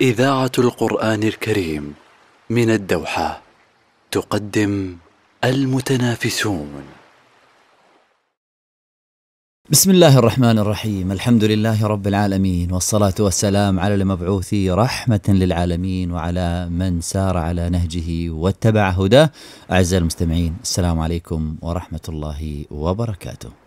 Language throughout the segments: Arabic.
إذاعة القرآن الكريم من الدوحة تقدم المتنافسون. بسم الله الرحمن الرحيم، الحمد لله رب العالمين والصلاة والسلام على المبعوث رحمة للعالمين وعلى من سار على نهجه واتبع هداه. أعزائي المستمعين، السلام عليكم ورحمة الله وبركاته.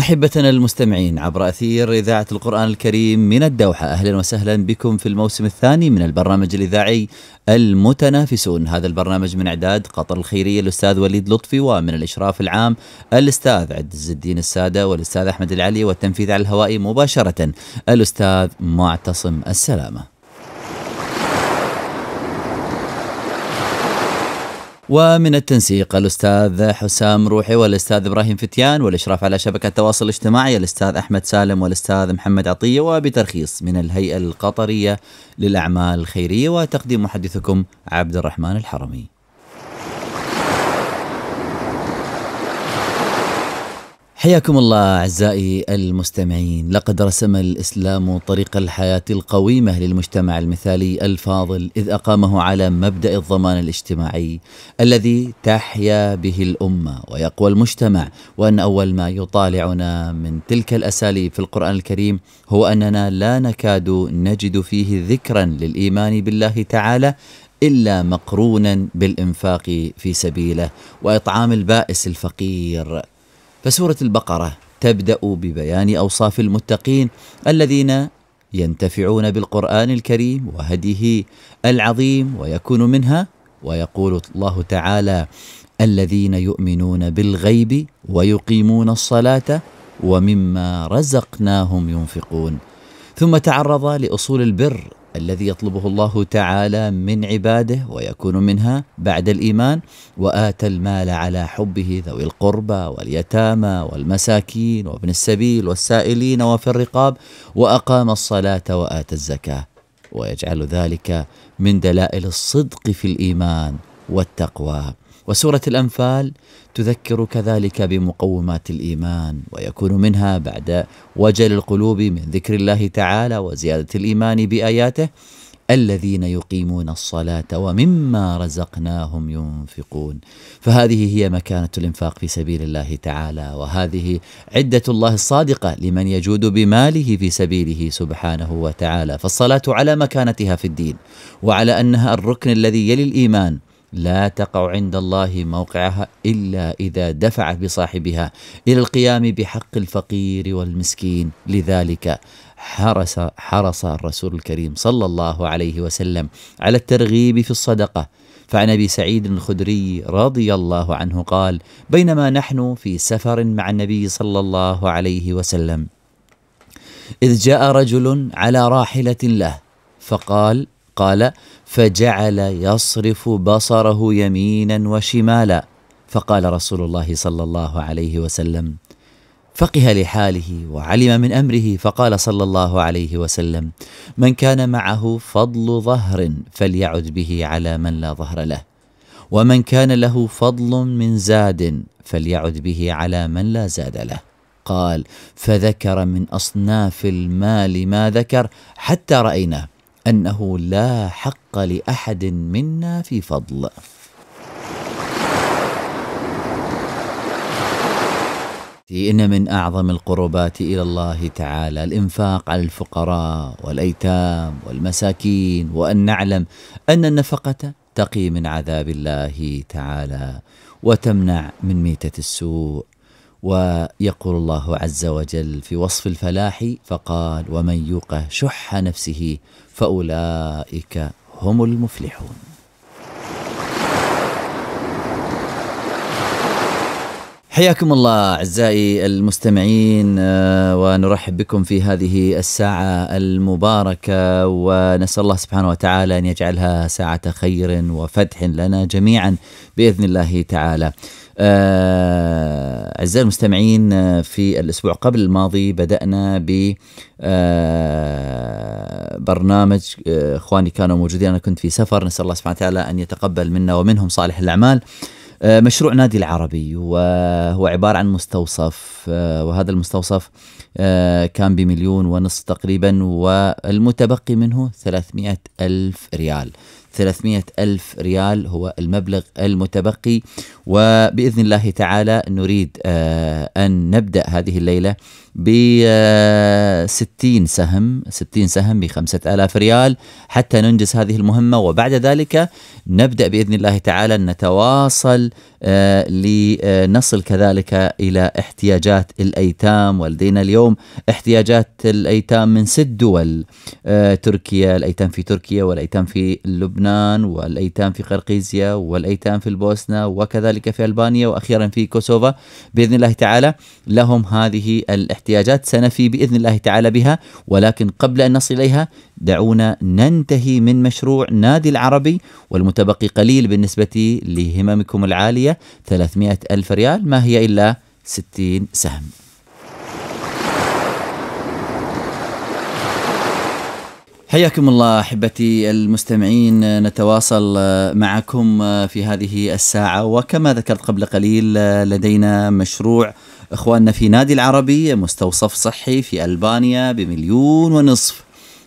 أحبتنا المستمعين عبر أثير إذاعة القرآن الكريم من الدوحة أهلا وسهلا بكم في الموسم الثاني من البرنامج الإذاعي المتنافسون هذا البرنامج من إعداد قطر الخيرية الأستاذ وليد لطفي ومن الإشراف العام الأستاذ عز الدين السادة والأستاذ أحمد العلي والتنفيذ على الهواء مباشرة الأستاذ معتصم السلامة ومن التنسيق الأستاذ حسام روحي والأستاذ إبراهيم فتيان والإشراف على شبكة التواصل الاجتماعي الأستاذ أحمد سالم والأستاذ محمد عطية وبترخيص من الهيئة القطرية للأعمال الخيرية وتقديم محدثكم عبد الرحمن الحرمي حياكم الله اعزائي المستمعين، لقد رسم الاسلام طريق الحياه القويمه للمجتمع المثالي الفاضل اذ اقامه على مبدا الضمان الاجتماعي الذي تحيا به الامه ويقوى المجتمع، وان اول ما يطالعنا من تلك الاساليب في القران الكريم هو اننا لا نكاد نجد فيه ذكرا للايمان بالله تعالى الا مقرونا بالانفاق في سبيله واطعام البائس الفقير فسوره البقره تبدا ببيان اوصاف المتقين الذين ينتفعون بالقران الكريم وهديه العظيم ويكون منها ويقول الله تعالى الذين يؤمنون بالغيب ويقيمون الصلاه ومما رزقناهم ينفقون ثم تعرض لاصول البر الذي يطلبه الله تعالى من عباده ويكون منها بعد الايمان واتى المال على حبه ذوي القربى واليتامى والمساكين وابن السبيل والسائلين وفي الرقاب واقام الصلاه واتى الزكاه ويجعل ذلك من دلائل الصدق في الايمان والتقوى وسورة الأنفال تذكر كذلك بمقومات الإيمان ويكون منها بعد وجل القلوب من ذكر الله تعالى وزيادة الإيمان بآياته الذين يقيمون الصلاة ومما رزقناهم ينفقون فهذه هي مكانة الإنفاق في سبيل الله تعالى وهذه عدة الله الصادقة لمن يجود بماله في سبيله سبحانه وتعالى فالصلاة على مكانتها في الدين وعلى أنها الركن الذي يلي الإيمان لا تقع عند الله موقعها الا اذا دفع بصاحبها الى القيام بحق الفقير والمسكين لذلك حرص حرص الرسول الكريم صلى الله عليه وسلم على الترغيب في الصدقه فعن ابي سعيد الخدري رضي الله عنه قال بينما نحن في سفر مع النبي صلى الله عليه وسلم اذ جاء رجل على راحله له فقال قال فجعل يصرف بصره يمينا وشمالا فقال رسول الله صلى الله عليه وسلم فقه لحاله وعلم من امره فقال صلى الله عليه وسلم من كان معه فضل ظهر فليعد به على من لا ظهر له ومن كان له فضل من زاد فليعد به على من لا زاد له قال فذكر من اصناف المال ما ذكر حتى رايناه انه لا حق لاحد منا في فضل إن من أعظم القربات إلى الله تعالى الإنفاق على الفقراء والأيتام والمساكين وأن نعلم أن النفقة تقي من عذاب الله تعالى وتمنع من ميتة السوء ويقول الله عز وجل في وصف الفلاح فقال ومن يوق شح نفسه فاولئك هم المفلحون حياكم الله اعزائي المستمعين آه، ونرحب بكم في هذه الساعه المباركه ونسال الله سبحانه وتعالى ان يجعلها ساعه خير وفتح لنا جميعا باذن الله تعالى. آه، اعزائي المستمعين آه، في الاسبوع قبل الماضي بدانا ب برنامج اخواني كانوا موجودين انا كنت في سفر نسال الله سبحانه وتعالى ان يتقبل منا ومنهم صالح الاعمال. آه، مشروع نادي العربي وهو عبارة عن مستوصف آه، وهذا المستوصف آه، كان بمليون ونصف تقريبا والمتبقي منه 300 ألف ريال 300 ألف ريال هو المبلغ المتبقي وبإذن الله تعالى نريد أن نبدأ هذه الليلة ب 60 آه، سهم 60 سهم ب 5000 ريال حتى ننجز هذه المهمة وبعد ذلك نبدأ بإذن الله تعالى نتواصل آه، لنصل كذلك إلى احتياجات الأيتام ولدينا اليوم احتياجات الأيتام من ست دول آه، تركيا الأيتام في تركيا والأيتام في لبنان والأيتام في قرقيزيا والأيتام في البوسنة وكذلك في ألبانيا وأخيرا في كوسوفا بإذن الله تعالى لهم هذه الاحتياجات احتياجات سنفي باذن الله تعالى بها ولكن قبل ان نصل اليها دعونا ننتهي من مشروع نادي العربي والمتبقي قليل بالنسبه لهممكم العاليه 300 الف ريال ما هي الا 60 سهم. حياكم الله احبتي المستمعين نتواصل معكم في هذه الساعه وكما ذكرت قبل قليل لدينا مشروع إخواننا في نادي العربي مستوصف صحي في ألبانيا بمليون ونصف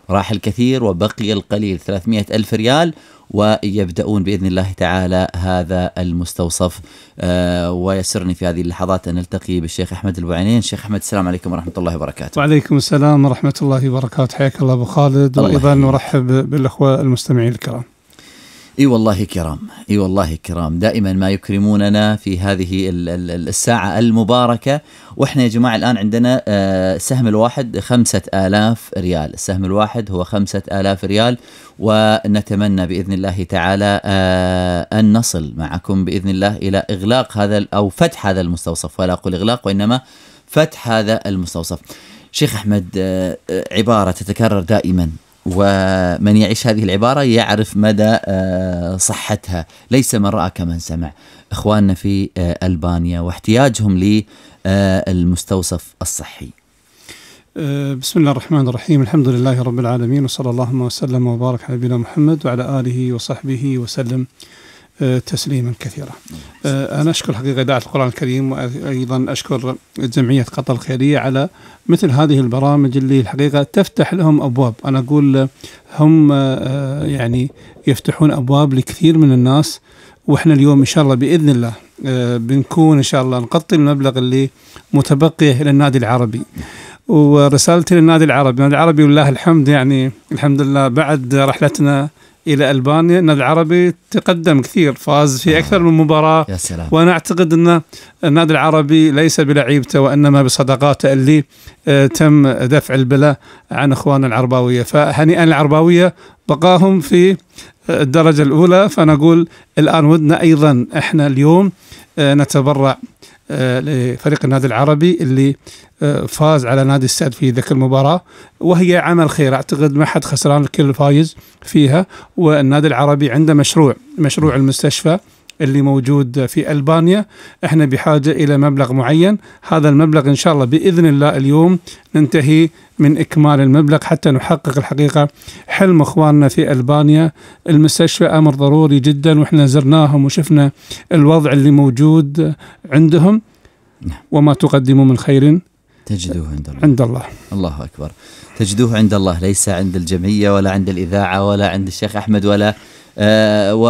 راح الكثير وبقي القليل 300 ألف ريال ويبدأون بإذن الله تعالى هذا المستوصف أه ويسرني في هذه اللحظات أن نلتقي بالشيخ أحمد البعينين الشيخ أحمد السلام عليكم ورحمة الله وبركاته وعليكم السلام ورحمة الله وبركاته حياك الله أبو خالد وأيضا نرحب بالأخوة المستمعين الكرام اي والله كرام اي والله كرام دائما ما يكرموننا في هذه الساعه المباركه واحنا يا جماعه الان عندنا آه، سهم الواحد خمسة آلاف ريال السهم الواحد هو خمسة آلاف ريال ونتمنى باذن الله تعالى آه، ان نصل معكم باذن الله الى اغلاق هذا او فتح هذا المستوصف ولا اقول اغلاق وانما فتح هذا المستوصف شيخ احمد آه، عباره تتكرر دائما ومن يعيش هذه العبارة يعرف مدى آه، صحتها ليس من رأى كمن سمع إخواننا في آه، ألبانيا واحتياجهم للمستوصف آه، الصحي بسم الله الرحمن الرحيم الحمد لله رب العالمين وصلى اللهم وسلم وبارك على نبينا محمد وعلى آله وصحبه وسلم آه، تسليما كثيرا آه، أنا أشكر حقيقة إذاعة القرآن الكريم وأيضا أشكر جمعية قطر الخيرية على مثل هذه البرامج اللي الحقيقة تفتح لهم أبواب أنا أقول هم آه، يعني يفتحون أبواب لكثير من الناس واحنا اليوم ان شاء الله باذن الله بنكون ان شاء الله نغطي المبلغ اللي متبقيه الى النادي العربي ورسالتي للنادي العربي النادي العربي والله الحمد يعني الحمد لله بعد رحلتنا الى البانيا النادي العربي تقدم كثير فاز في آه. اكثر من مباراه يا سلام. وانا اعتقد ان النادي العربي ليس بلعيبته وانما بصدقاته اللي آه، تم دفع البلاء عن اخواننا العرباويه فهنيئا العرباويه بقاهم في آه، الدرجه الاولى فنقول الان ودنا ايضا احنا اليوم نتبرع آه، لفريق النادي العربي اللي آه، فاز على نادي السد في ذاك المباراة وهي عمل خير أعتقد ما حد خسران الكل فايز فيها والنادي العربي عنده مشروع مشروع المستشفى اللي موجود في ألبانيا احنا بحاجة إلى مبلغ معين هذا المبلغ إن شاء الله بإذن الله اليوم ننتهي من إكمال المبلغ حتى نحقق الحقيقة حلم إخواننا في ألبانيا المستشفى أمر ضروري جدا وإحنا زرناهم وشفنا الوضع اللي موجود عندهم نعم. وما تقدموا من خير تجدوه عند الله عند الله الله أكبر تجدوه عند الله ليس عند الجمعية ولا عند الإذاعة ولا عند الشيخ أحمد ولا آه و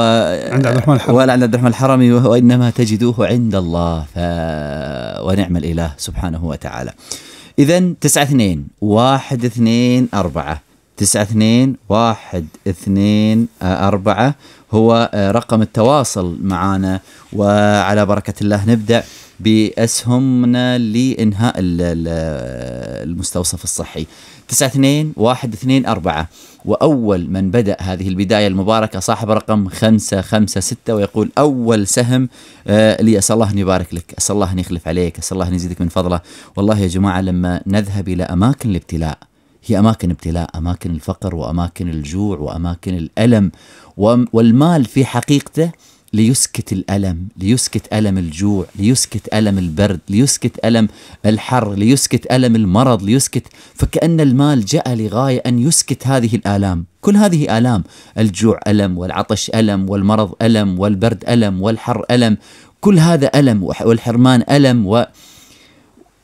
عند عبد الرحمن الحرمي ولا عند عبد الرحمن الحرمي وإنما تجدوه عند الله ف ونعم الإله سبحانه وتعالى إذا تسعة اثنين واحد اثنين أربعة تسعة اثنين واحد اثنين آه، أربعة هو آه، رقم التواصل معنا وعلى بركة الله نبدأ بأسهمنا لإنهاء المستوصف الصحي تسعة اثنين واحد اثنين أربعة وأول من بدأ هذه البداية المباركة صاحب رقم خمسة خمسة ستة ويقول أول سهم آه لي أسأل الله أن يبارك لك أسأل الله أن يخلف عليك أسأل الله أن يزيدك من فضله والله يا جماعة لما نذهب إلى أماكن الابتلاء هي أماكن ابتلاء أماكن الفقر وأماكن الجوع وأماكن الألم والمال في حقيقته ليسكت الألم ليسكت ألم الجوع ليسكت ألم البرد ليسكت ألم الحر ليسكت ألم المرض ليسكت فكأن المال جاء لغاية أن يسكت هذه الآلام كل هذه آلام الجوع ألم والعطش ألم والمرض ألم والبرد ألم والحر ألم كل هذا ألم والحرمان ألم و...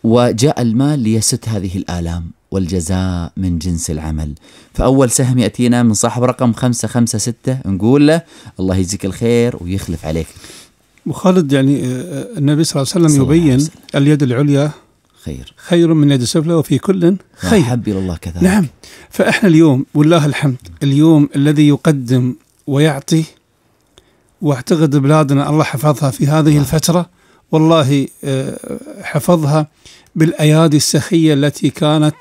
وجاء المال ليست هذه الآلام والجزاء من جنس العمل فأول سهم يأتينا من صاحب رقم 556 نقول له الله يجزيك الخير ويخلف عليك وخالد يعني آه، آه، النبي صلى الله عليه وسلم يبين وسلم. اليد العليا خير خير من يد السفلى وفي كل نعم، خير أحب إلى الله كذلك نعم فإحنا اليوم والله الحمد اليوم الذي يقدم ويعطي واعتقد بلادنا الله حفظها في هذه الله. نعم. الفترة والله آه، حفظها بالأيادي السخية التي كانت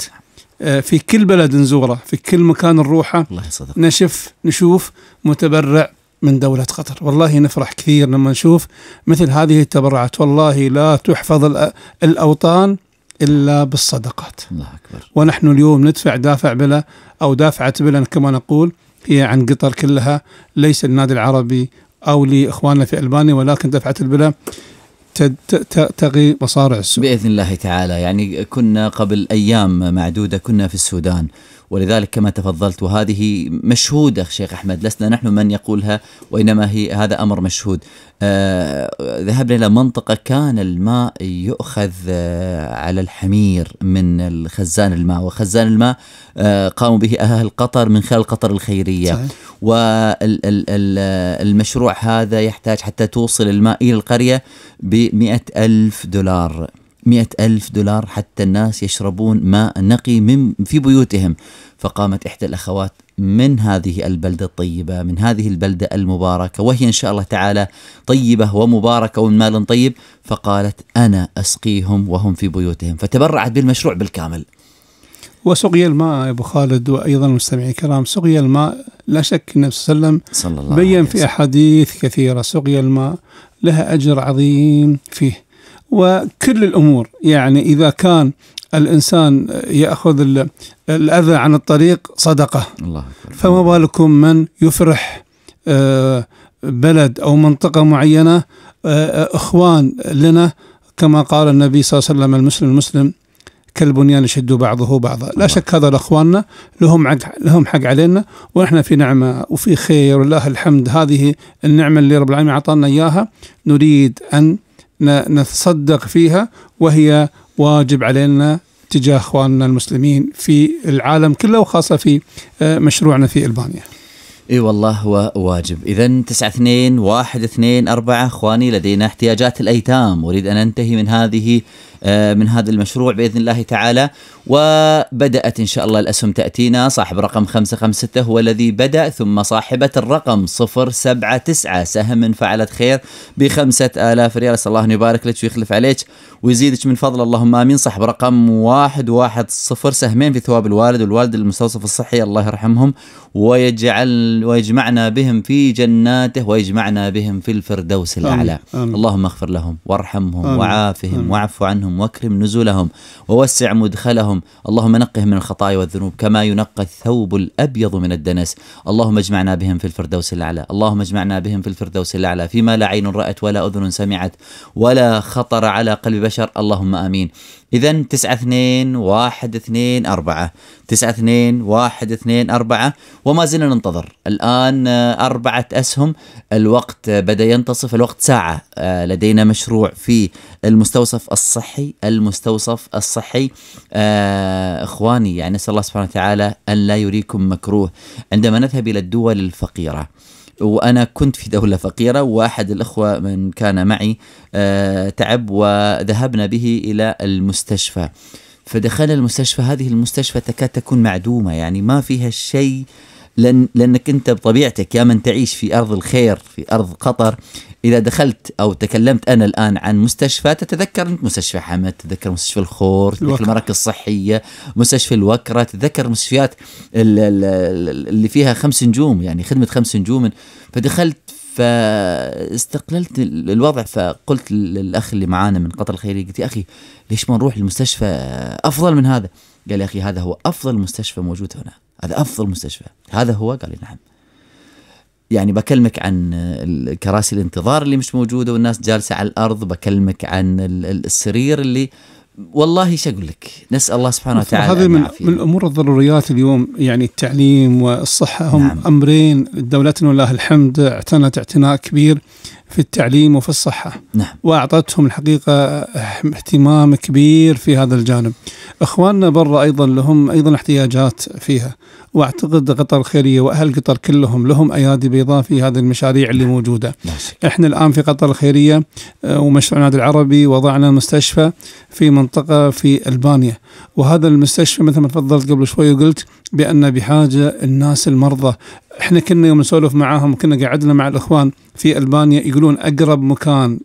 آه، في كل بلد نزوره في كل مكان نروحه الله نشف نشوف متبرع من دولة قطر والله نفرح كثير لما نشوف مثل هذه التبرعات والله لا تحفظ الأوطان إلا بالصدقات الله أكبر ونحن اليوم ندفع دافع بلا أو دافعة بلا كما نقول هي عن قطر كلها ليس النادي العربي أو لإخواننا في ألبانيا ولكن دفعة البلا تغي مصارع السوق باذن الله تعالى يعني كنا قبل ايام معدوده كنا في السودان ولذلك كما تفضلت وهذه مشهودة شيخ أحمد لسنا نحن من يقولها وإنما هي هذا أمر مشهود آه، ذهبنا إلى منطقة كان الماء يؤخذ آه، على الحمير من الخزان الماء وخزان الماء آه، قاموا به أهل قطر من خلال قطر الخيرية صحيح. والمشروع هذا يحتاج حتى توصل الماء إلى القرية بمئة ألف دولار مئة ألف دولار حتى الناس يشربون ماء نقي من في بيوتهم فقامت إحدى الأخوات من هذه البلدة الطيبة من هذه البلدة المباركة وهي إن شاء الله تعالى طيبة ومباركة ومن مال طيب فقالت أنا أسقيهم وهم في بيوتهم فتبرعت بالمشروع بالكامل وسقي الماء ابو خالد وايضا المستمعين الكرام سقي الماء لا شك النبي صلى الله عليه وسلم بين في احاديث كثيره سقي الماء لها اجر عظيم فيه وكل الامور يعني اذا كان الانسان ياخذ الاذى عن الطريق صدقه الله فما بالكم من يفرح آه، بلد او منطقه معينه آه، اخوان لنا كما قال النبي صلى الله عليه وسلم المسلم المسلم كالبنيان يشد بعضه بعضا لا شك هذا لاخواننا لهم حق لهم حق علينا ونحن في نعمه وفي خير ولله الحمد هذه النعمه اللي رب العالمين اعطانا اياها نريد ان نتصدق فيها وهي واجب علينا تجاه اخواننا المسلمين في العالم كله وخاصه في آه، مشروعنا في البانيا. اي والله هو واجب، اذا 9 2 1 2 4 اخواني لدينا احتياجات الايتام، اريد ان انتهي من هذه آه، من هذا المشروع باذن الله تعالى وبدات ان شاء الله الاسهم تاتينا صاحب رقم 556 هو الذي بدا ثم صاحبه الرقم 079 سهم فعلت خير ب 5000 ريال اسال الله ان يبارك لك ويخلف عليك ويزيدك من فضل اللهم امين صاحب رقم 110 سهمين في ثواب الوالد والوالد المستوصف الصحي الله يرحمهم ويجعل ويجمعنا بهم في جناته ويجمعنا بهم في الفردوس الاعلى آمين. آمين. اللهم اغفر لهم وارحمهم آمين. وعافهم واعف عنهم عنهم واكرم نزلهم ووسع مدخلهم اللهم نقهم من الخطايا والذنوب كما ينقى الثوب الأبيض من الدنس اللهم اجمعنا بهم في الفردوس الأعلى اللهم اجمعنا بهم في الفردوس الأعلى فيما لا عين رأت ولا أذن سمعت ولا خطر على قلب بشر اللهم آمين إذا تسعة اثنين واحد اثنين أربعة تسعة اثنين واحد اثنين أربعة وما زلنا ننتظر الآن آه، أربعة أسهم الوقت بدأ ينتصف الوقت ساعة آه، لدينا مشروع في المستوصف الصحي المستوصف الصحي آه، إخواني يعني نسأل الله سبحانه وتعالى أن لا يريكم مكروه عندما نذهب إلى الدول الفقيرة وانا كنت في دوله فقيره واحد الاخوه من كان معي آه، تعب وذهبنا به الى المستشفى فدخلنا المستشفى هذه المستشفى تكاد تكون معدومه يعني ما فيها شيء لأن لانك انت بطبيعتك يا من تعيش في ارض الخير في ارض قطر اذا دخلت او تكلمت انا الان عن مستشفى تتذكر مستشفى حمد تتذكر مستشفى الخور تتذكر المراكز الصحيه مستشفى الوكره تتذكر مستشفيات اللي فيها خمس نجوم يعني خدمه خمس نجوم فدخلت فاستقللت الوضع فقلت للاخ اللي معانا من قطر الخيريه قلت يا اخي ليش ما نروح لمستشفى افضل من هذا؟ قال يا اخي هذا هو افضل مستشفى موجود هنا، هذا افضل مستشفى، هذا هو؟ قال لي نعم. يعني بكلمك عن كراسي الانتظار اللي مش موجوده والناس جالسه على الارض بكلمك عن السرير اللي والله ايش اقول لك؟ نسال الله سبحانه نعم، وتعالى هذه من, من الامور الضروريات اليوم يعني التعليم والصحه هم نعم. امرين دولتنا ولله الحمد اعتنت اعتناء كبير في التعليم وفي الصحة نعم. وأعطتهم الحقيقة اهتمام كبير في هذا الجانب إخواننا برا أيضا لهم أيضا احتياجات فيها واعتقد قطر الخيريه واهل قطر كلهم لهم ايادي بيضاء في هذه المشاريع اللي موجوده. احنا الان في قطر الخيريه آه، ومشروع النادي العربي وضعنا مستشفى في منطقه في البانيا وهذا المستشفى مثل ما تفضلت قبل شوي وقلت بان بحاجه الناس المرضى احنا كنا يوم نسولف معاهم كنا قعدنا مع الاخوان في البانيا يقولون اقرب مكان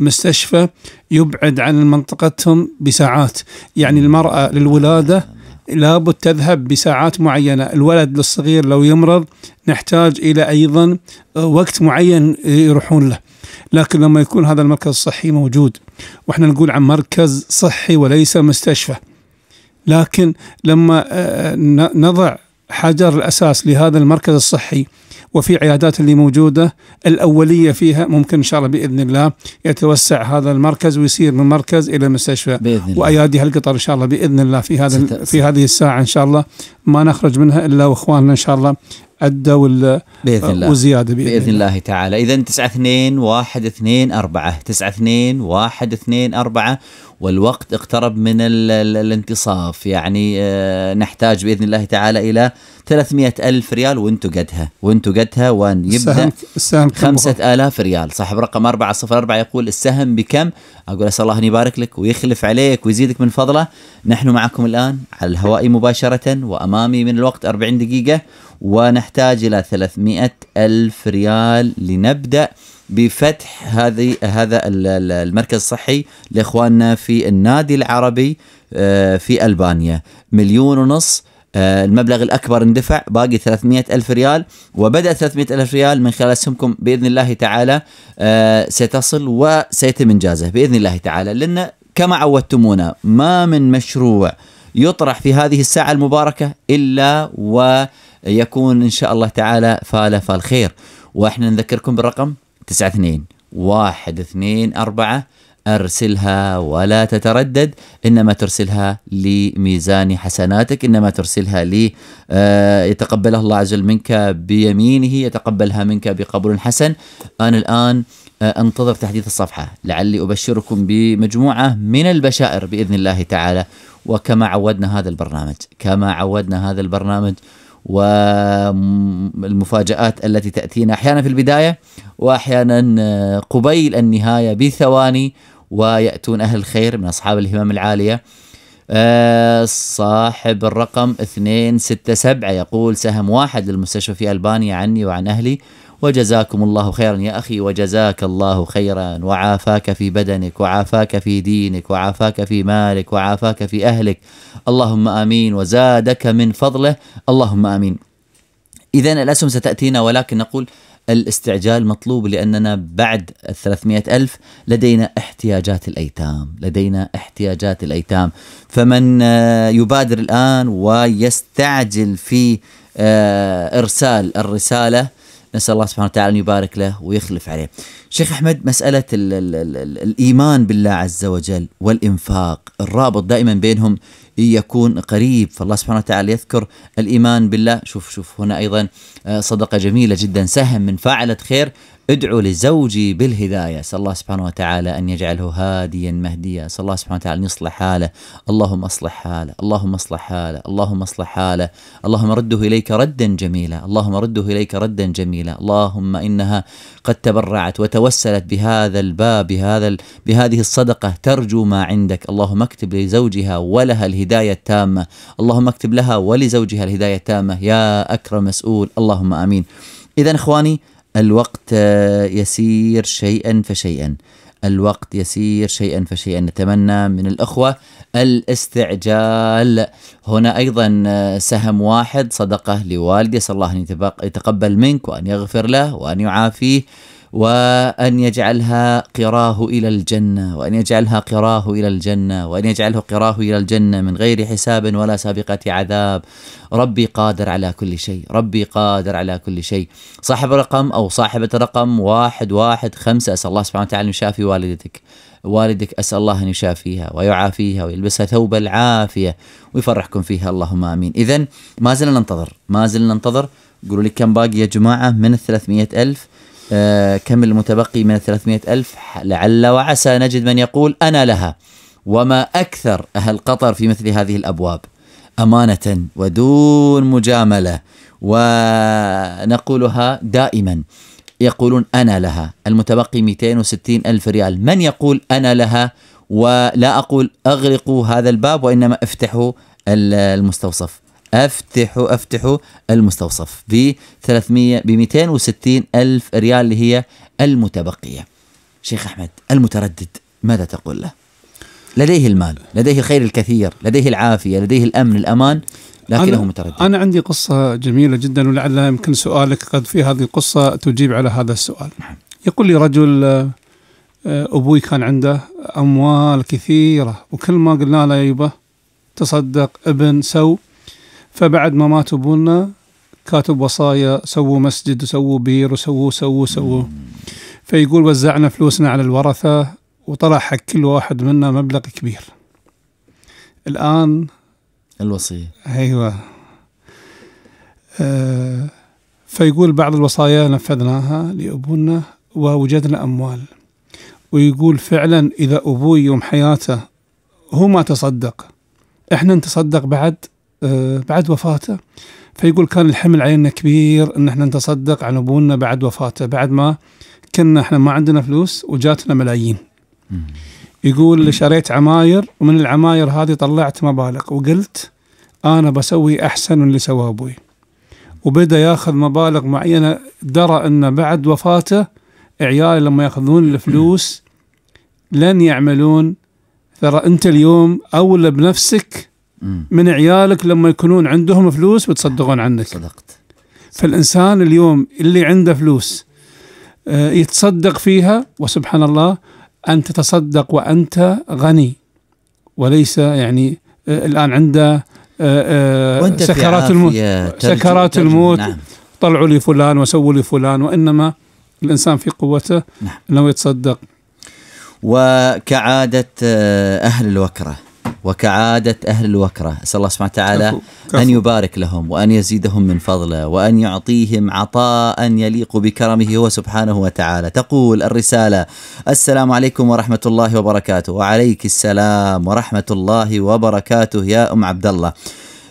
مستشفى يبعد عن منطقتهم بساعات يعني المرأة للولادة لابد تذهب بساعات معينة الولد الصغير لو يمرض نحتاج إلى أيضا وقت معين يروحون له لكن لما يكون هذا المركز الصحي موجود واحنا نقول عن مركز صحي وليس مستشفى لكن لما آه، آه، نضع حجر الأساس لهذا المركز الصحي وفي عيادات اللي موجودة الأولية فيها ممكن إن شاء الله بإذن الله يتوسع هذا المركز ويصير من مركز إلى مستشفى بإذن الله وأيادي هالقطر إن شاء الله بإذن الله في هذا في هذه الساعة إن شاء الله ما نخرج منها إلا وإخواننا إن شاء الله أدوا بإذن الله آه، وزيادة بإذن, بإذن الله. الله تعالى إذا 9 2 1 2 4 9 2 1 2 4 والوقت اقترب من الانتصاف يعني آه، نحتاج بإذن الله تعالى إلى 300 ألف ريال وانتو قدها وانتو قدها وان يبدأ السهم, السهم خمسة آلاف ريال صاحب رقم 404 يقول السهم بكم أقول أسأل الله أن يبارك لك ويخلف عليك ويزيدك من فضله نحن معكم الآن على الهواء مباشرة وأمامي من الوقت 40 دقيقة ونحتاج إلى 300 ألف ريال لنبدأ بفتح هذه هذا المركز الصحي لإخواننا في النادي العربي آه، في ألبانيا مليون ونص آه، المبلغ الأكبر اندفع باقي 300 ألف ريال وبدأ 300 ألف ريال من خلال سمكم بإذن الله تعالى آه، ستصل وسيتم إنجازه بإذن الله تعالى لأن كما عودتمونا ما من مشروع يطرح في هذه الساعة المباركة إلا و يكون إن شاء الله تعالى فاله فالخير وإحنا نذكركم بالرقم 92 واحد اثنين أربعة أرسلها ولا تتردد إنما ترسلها لميزان حسناتك إنما ترسلها لي آه، يتقبلها الله عز وجل منك بيمينه يتقبلها منك بقبول حسن أنا الآن آه، انتظر تحديث الصفحة لعلي أبشركم بمجموعة من البشائر بإذن الله تعالى وكما عودنا هذا البرنامج كما عودنا هذا البرنامج والمفاجآت التي تأتينا أحيانا في البداية وأحيانا آه، قبيل النهاية بثواني ويأتون أهل الخير من أصحاب الهمم العالية آه، صاحب الرقم 267 يقول سهم واحد للمستشفى في ألبانيا عني وعن أهلي وجزاكم الله خيرا يا أخي وجزاك الله خيرا وعافاك في بدنك وعافاك في دينك وعافاك في مالك وعافاك في أهلك اللهم آمين وزادك من فضله اللهم آمين إذا الأسهم ستأتينا ولكن نقول الاستعجال مطلوب لأننا بعد الثلاثمائة ألف لدينا احتياجات الأيتام لدينا احتياجات الأيتام فمن آه، يبادر الآن ويستعجل في آه، ارسال الرساله نسال الله سبحانه وتعالى ان يبارك له ويخلف عليه. شيخ احمد مساله الـ الـ الـ الايمان بالله عز وجل والانفاق الرابط دائما بينهم يكون قريب فالله سبحانه وتعالى يذكر الإيمان بالله شوف شوف هنا أيضا آه، صدقة جميلة جدا سهم من فاعلة خير ادعو لزوجي بالهداية أسأل الله سبحانه وتعالى أن يجعله هاديا مهديا أسأل الله سبحانه وتعالى أن يصلح حاله اللهم اصلح حاله اللهم اصلح حاله اللهم اصلح حاله اللهم رده إليك ردا جميلا اللهم رده إليك ردا جميلا اللهم إنها قد تبرعت وتوسلت بهذا الباب بهذا بهذه الصدقة ترجو ما عندك اللهم اكتب لزوجها ولها الهداية الهداية التامة اللهم اكتب لها ولزوجها الهداية التامة يا أكرم مسؤول اللهم آمين إذا إخواني الوقت يسير شيئا فشيئا الوقت يسير شيئا فشيئا نتمنى من الأخوة الاستعجال هنا أيضا سهم واحد صدقة لوالدي صلى الله أن يتقبل منك وأن يغفر له وأن يعافيه وأن يجعلها قراه إلى الجنة وأن يجعلها قراه إلى الجنة وأن يجعله قراه إلى الجنة من غير حساب ولا سابقة عذاب ربي قادر على كل شيء ربي قادر على كل شيء صاحب رقم أو صاحبة رقم واحد واحد خمسة أسأل الله سبحانه وتعالى أن يشافي والدتك والدك أسأل الله أن يشافيها ويعافيها ويلبسها ثوب العافية ويفرحكم فيها اللهم آمين إذا ما زلنا ننتظر ما زلنا ننتظر قولوا لي كم باقي يا جماعة من الثلاثمية ألف آه، كم المتبقي من الثلاثمائة ألف لعل وعسى نجد من يقول أنا لها وما أكثر أهل قطر في مثل هذه الأبواب أمانة ودون مجاملة ونقولها دائما يقولون أنا لها المتبقي 260 ألف ريال من يقول أنا لها ولا أقول أغلقوا هذا الباب وإنما افتحوا المستوصف افتح افتح المستوصف ب 300 ب 260 الف ريال اللي هي المتبقيه. شيخ احمد المتردد ماذا تقول له؟ لديه المال، لديه الخير الكثير، لديه العافيه، لديه الامن الامان لكنه أنا متردد. انا عندي قصه جميله جدا ولعلها يمكن سؤالك قد في هذه القصه تجيب على هذا السؤال. نعم. يقول لي رجل آه، ابوي كان عنده اموال كثيره وكل ما قلنا له يبه تصدق ابن سو فبعد ما مات ابونا كاتب وصايا سووا مسجد وسووا بير وسووا سووا سووا فيقول وزعنا فلوسنا على الورثة وطلع حق كل واحد منا مبلغ كبير الآن الوصية أيوة آه فيقول بعض الوصايا نفذناها لأبونا ووجدنا أموال ويقول فعلا إذا أبوي يوم حياته هو ما تصدق احنا نتصدق بعد آه، بعد وفاته فيقول كان الحمل علينا كبير ان احنا نتصدق عن ابونا بعد وفاته بعد ما كنا احنا ما عندنا فلوس وجاتنا ملايين يقول شريت عماير ومن العماير هذه طلعت مبالغ وقلت انا بسوي احسن من اللي سواه ابوي وبدا ياخذ مبالغ معينه درى انه بعد وفاته عيالي لما ياخذون الفلوس لن يعملون ترى انت اليوم اولى بنفسك من عيالك لما يكونون عندهم فلوس بتصدقون عنك صدقت فالإنسان اليوم اللي عنده فلوس آه، يتصدق فيها وسبحان الله أن تتصدق وأنت غني وليس يعني آه، الآن عنده آه، سكرات الموت سكرات نعم. الموت طلعوا لي فلان وسووا لي فلان وإنما الإنسان في قوته نعم. أنه يتصدق وكعادة أهل الوكرة وكعادة أهل الوكرة أسأل الله سبحانه وتعالى أن يبارك لهم وأن يزيدهم من فضله وأن يعطيهم عطاء يليق بكرمه هو سبحانه وتعالى تقول الرسالة السلام عليكم ورحمة الله وبركاته وعليك السلام ورحمة الله وبركاته يا أم عبد الله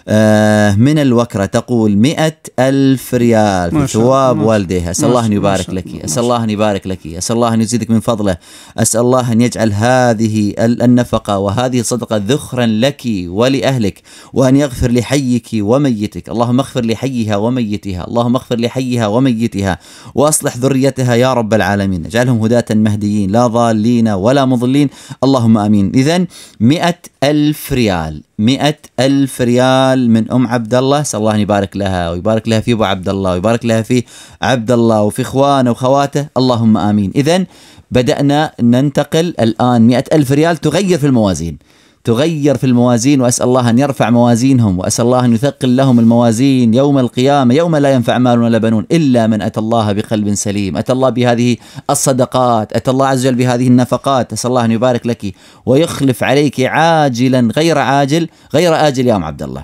آه، من الوكرة تقول مئة ألف ريال في ثواب والديها أسأل الله أن يبارك لك أسأل الله أن يبارك لك أسأل الله أن يزيدك من فضله أسأل الله أن يجعل هذه النفقة وهذه الصدقة ذخرا لك ولأهلك وأن يغفر لحيك وميتك اللهم اغفر لحيها وميتها اللهم اغفر لحيها وميتها وأصلح ذريتها يا رب العالمين اجعلهم هداة مهديين لا ضالين ولا مضلين اللهم آمين إذا مئة ألف ريال مئة ألف ريال من أم عبد الله سأل الله أن يبارك لها ويبارك لها في أبو عبد الله ويبارك لها في عبد الله وفي إخوانه وخواته اللهم آمين إذا بدأنا ننتقل الآن مئة ألف ريال تغير في الموازين تغير في الموازين واسال الله ان يرفع موازينهم واسال الله ان يثقل لهم الموازين يوم القيامه يوم لا ينفع مال ولا بنون الا من اتى الله بقلب سليم، اتى الله بهذه الصدقات، اتى الله عز وجل بهذه النفقات، اسال الله ان يبارك لك ويخلف عليك عاجلا غير عاجل غير اجل يا ام عبد الله.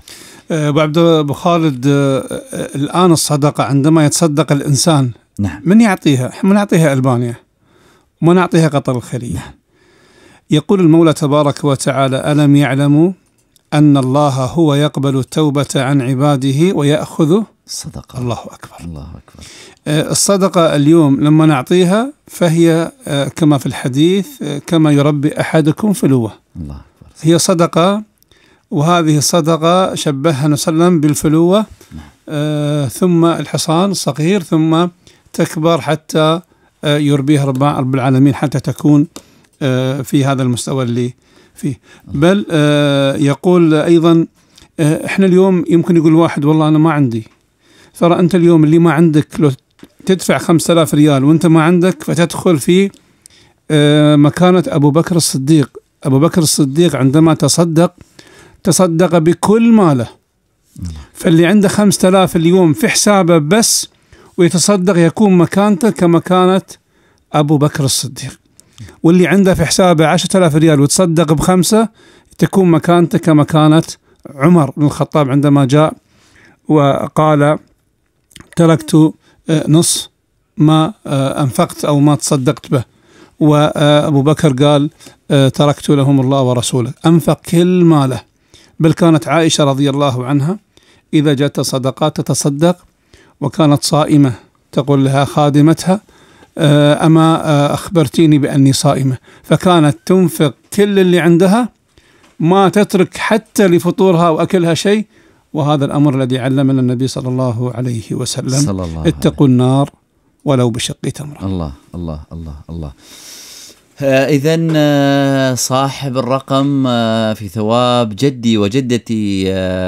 أه، ابو عبد ابو خالد أه، الان الصدقه عندما يتصدق الانسان نعم من يعطيها؟ احنا نعطيها البانيا وما نعطيها قطر الخليج نعم. يقول المولى تبارك وتعالى: ألم يعلموا أن الله هو يقبل التوبة عن عباده ويأخذ صدقة الله أكبر الله أكبر آه، الصدقة اليوم لما نعطيها فهي آه، كما في الحديث آه، كما يربي أحدكم فلوه الله أكبر هي صدقة وهذه الصدقة شبهها نسلم بالفلوة آه ثم الحصان الصغير ثم تكبر حتى آه يربيها رب العالمين حتى تكون آه، في هذا المستوى اللي فيه بل آه، يقول أيضا آه، احنا اليوم يمكن يقول واحد والله أنا ما عندي ترى أنت اليوم اللي ما عندك لو تدفع 5000 ريال وأنت ما عندك فتدخل في مكانة أبو بكر الصديق أبو بكر الصديق عندما تصدق تصدق بكل ماله فاللي عنده 5000 اليوم في حسابه بس ويتصدق يكون مكانته كمكانة أبو بكر الصديق واللي عنده في حسابه 10000 ريال وتصدق بخمسه تكون مكانته كمكانه عمر بن الخطاب عندما جاء وقال تركت آه، نصف ما آه، انفقت او ما تصدقت به وابو بكر قال آه، تركت لهم الله ورسوله انفق كل ماله بل كانت عائشه رضي الله عنها اذا جاءت صدقات تتصدق وكانت صائمه تقول لها خادمتها آه، أما آه، أخبرتيني بأني صائمة فكانت تنفق كل اللي عندها ما تترك حتى لفطورها وأكلها شيء وهذا الأمر الذي علمنا النبي صلى الله عليه وسلم صلى الله اتقوا عليه. النار ولو بشق تمرة الله الله الله الله آه، اذا آه، صاحب الرقم آه، في ثواب جدي وجدتي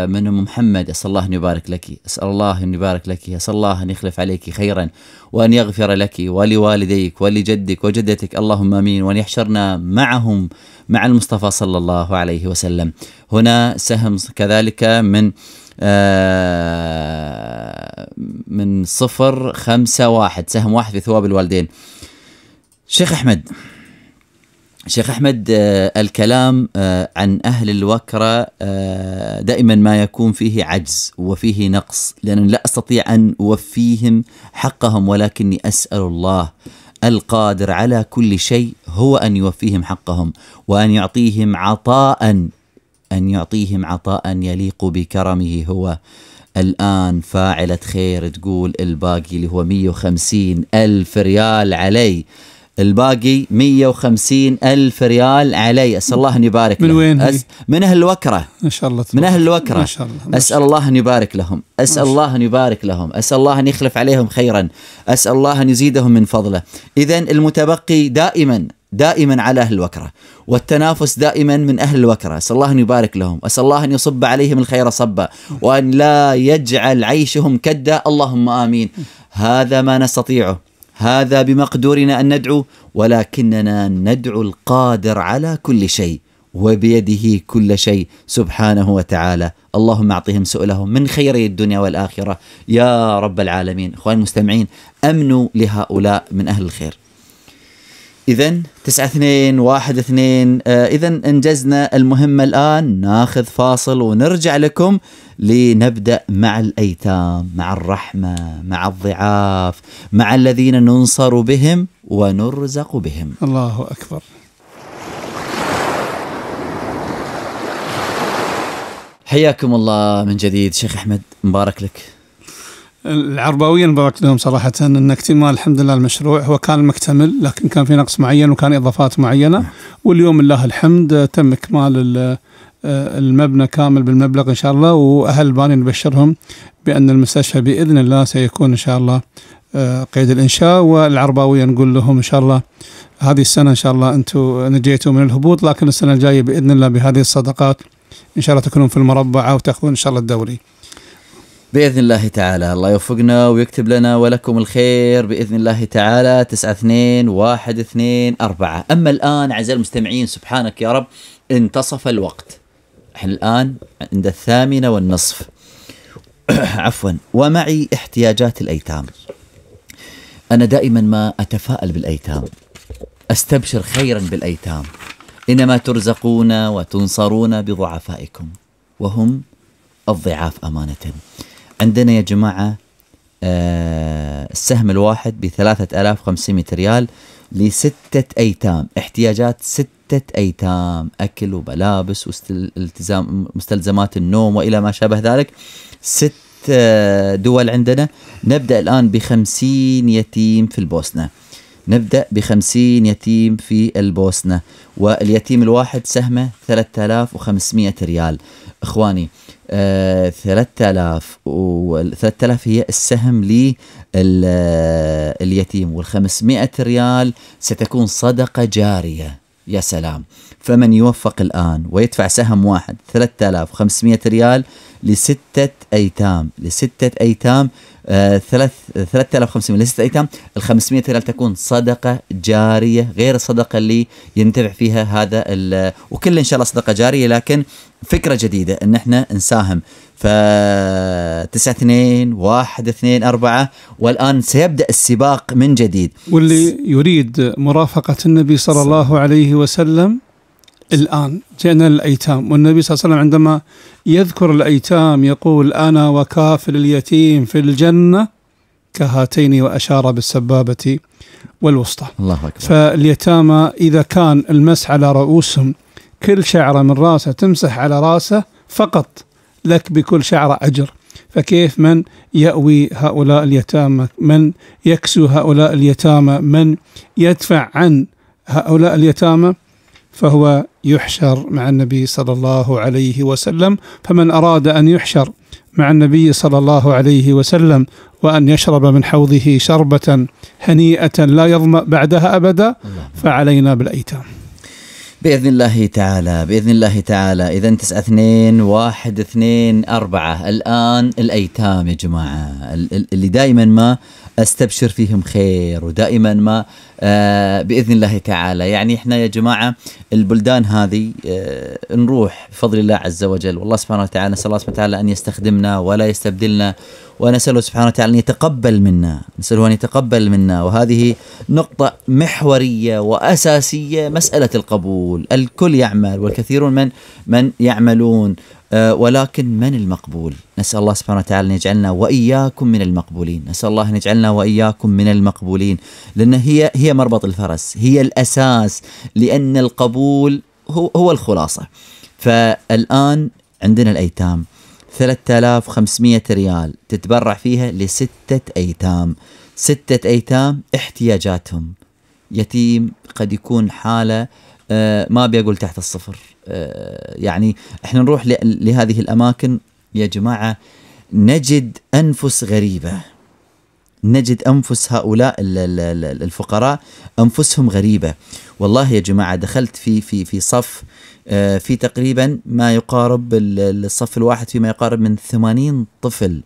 من ام محمد اسال الله ان يبارك لك اسال الله ان يبارك لك اسال الله ان يخلف عليك خيرا وان يغفر لك ولوالديك ولجدك وجدتك اللهم امين وان يحشرنا معهم مع المصطفى صلى الله عليه وسلم هنا سهم كذلك من من صفر خمسة واحد سهم واحد في ثواب الوالدين شيخ أحمد شيخ احمد آه، الكلام آه، عن اهل الوكره آه، دائما ما يكون فيه عجز وفيه نقص لان لا استطيع ان اوفيهم حقهم ولكني اسال الله القادر على كل شيء هو ان يوفيهم حقهم وان يعطيهم عطاء ان يعطيهم عطاء يليق بكرمه هو الآن فاعلة خير تقول الباقي اللي هو 150 ألف ريال علي الباقي 150 ألف ريال علي أسأل الله أن يبارك من وين أس... من أهل الوكرة ما شاء الله من أهل الوكرة ما شاء الله ما أسأل الله أن يبارك لهم أسأل الله أن يبارك لهم أسأل الله أن يخلف عليهم خيرا أسأل الله أن يزيدهم من فضله إذا المتبقي دائما دائما على أهل الوكرة والتنافس دائما من أهل الوكرة أسأل الله أن يبارك لهم أسأل الله أن يصب عليهم الخير صبا وأن لا يجعل عيشهم كدا اللهم آمين هذا ما نستطيعه هذا بمقدورنا ان ندعو ولكننا ندعو القادر على كل شيء وبيده كل شيء سبحانه وتعالى اللهم أعطهم سؤلهم من خيري الدنيا والآخرة يا رب العالمين أخوان المستمعين أمنوا لهؤلاء من أهل الخير اذا 9 2 1 2 اذا انجزنا المهمه الان ناخذ فاصل ونرجع لكم لنبدا مع الايتام مع الرحمه مع الضعاف مع الذين ننصر بهم ونرزق بهم الله اكبر حياكم الله من جديد شيخ احمد مبارك لك العرباويه بارك لهم صراحه ان اكتمال الحمد لله المشروع هو كان مكتمل لكن كان في نقص معين وكان اضافات معينه نعم. واليوم لله الحمد تم اكمال آه، المبنى كامل بالمبلغ ان شاء الله واهل الباني نبشرهم بان المستشفى باذن الله سيكون ان شاء الله آه، قيد الانشاء والعرباويه نقول لهم ان شاء الله هذه السنه ان شاء الله انتم نجيتوا من الهبوط لكن السنه الجايه باذن الله بهذه الصدقات ان شاء الله تكونون في المربع وتاخذون ان شاء الله الدوري. باذن الله تعالى الله يوفقنا ويكتب لنا ولكم الخير باذن الله تعالى 9 2 1 2 4 اما الان اعزائي المستمعين سبحانك يا رب انتصف الوقت احنا الان عند الثامنه والنصف عفوا ومعي احتياجات الايتام انا دائما ما اتفائل بالايتام استبشر خيرا بالايتام انما ترزقون وتنصرون بضعفائكم وهم الضعاف امانه عندنا يا جماعة آه السهم الواحد ب 3500 ريال لستة أيتام احتياجات ستة أيتام أكل وملابس والتزام مستلزمات النوم وإلى ما شابه ذلك ست آه، دول عندنا نبدأ الآن بخمسين يتيم في البوسنة نبدأ بخمسين يتيم في البوسنة واليتيم الواحد سهمه 3500 ريال إخواني 3000 آه، و 3000 هي السهم لليتيم آه، وال500 ريال ستكون صدقه جاريه يا سلام فمن يوفق الان ويدفع سهم واحد 3500 ريال لسته ايتام لسته ايتام ثلاث 3500 ليست ايتام ال 500 ريال تكون صدقه جاريه غير الصدقه اللي ينتفع فيها هذا وكل ان شاء الله صدقه جاريه لكن فكره جديده ان احنا نساهم ف 9 2 1 2 4 والان سيبدا السباق من جديد واللي يريد مرافقه النبي صلى الله عليه وسلم الآن جئنا للأيتام والنبي صلى الله عليه وسلم عندما يذكر الأيتام يقول أنا وكافل اليتيم في الجنة كهاتين وأشار بالسبابة والوسطى الله أكبر فاليتامى إذا كان المسح على رؤوسهم كل شعرة من راسه تمسح على راسه فقط لك بكل شعرة أجر فكيف من يأوي هؤلاء اليتامى من يكسو هؤلاء اليتامى من يدفع عن هؤلاء اليتامى فهو يحشر مع النبي صلى الله عليه وسلم فمن أراد أن يحشر مع النبي صلى الله عليه وسلم وأن يشرب من حوضه شربة هنيئة لا يظمأ بعدها أبدا فعلينا بالأيتام بإذن الله تعالى بإذن الله تعالى إذا تسعة اثنين واحد اثنين أربعة الآن الأيتام يا جماعة اللي دائما ما استبشر فيهم خير ودائما ما آه، باذن الله تعالى يعني احنا يا جماعه البلدان هذه آه، نروح بفضل الله عز وجل والله سبحانه وتعالى نسال الله سبحانه وتعالى ان يستخدمنا ولا يستبدلنا ونسأله سبحانه وتعالى أن يتقبل منا نسأله أن يتقبل منا وهذه نقطة محورية وأساسية مسألة القبول الكل يعمل والكثير من من يعملون آه، ولكن من المقبول نسأل الله سبحانه وتعالى أن يجعلنا وإياكم من المقبولين نسأل الله أن يجعلنا وإياكم من المقبولين لأن هي, هي مربط الفرس هي الأساس لأن القبول هو, هو الخلاصة فالآن عندنا الأيتام 3500 ريال تتبرع فيها لستة أيتام ستة أيتام احتياجاتهم يتيم قد يكون حالة آه، ما أبي أقول تحت الصفر آه، يعني احنا نروح لهذه الاماكن يا جماعه نجد انفس غريبه نجد انفس هؤلاء الفقراء انفسهم غريبه والله يا جماعه دخلت في في في صف آه، في تقريبا ما يقارب الصف الواحد فيما يقارب من 80 طفل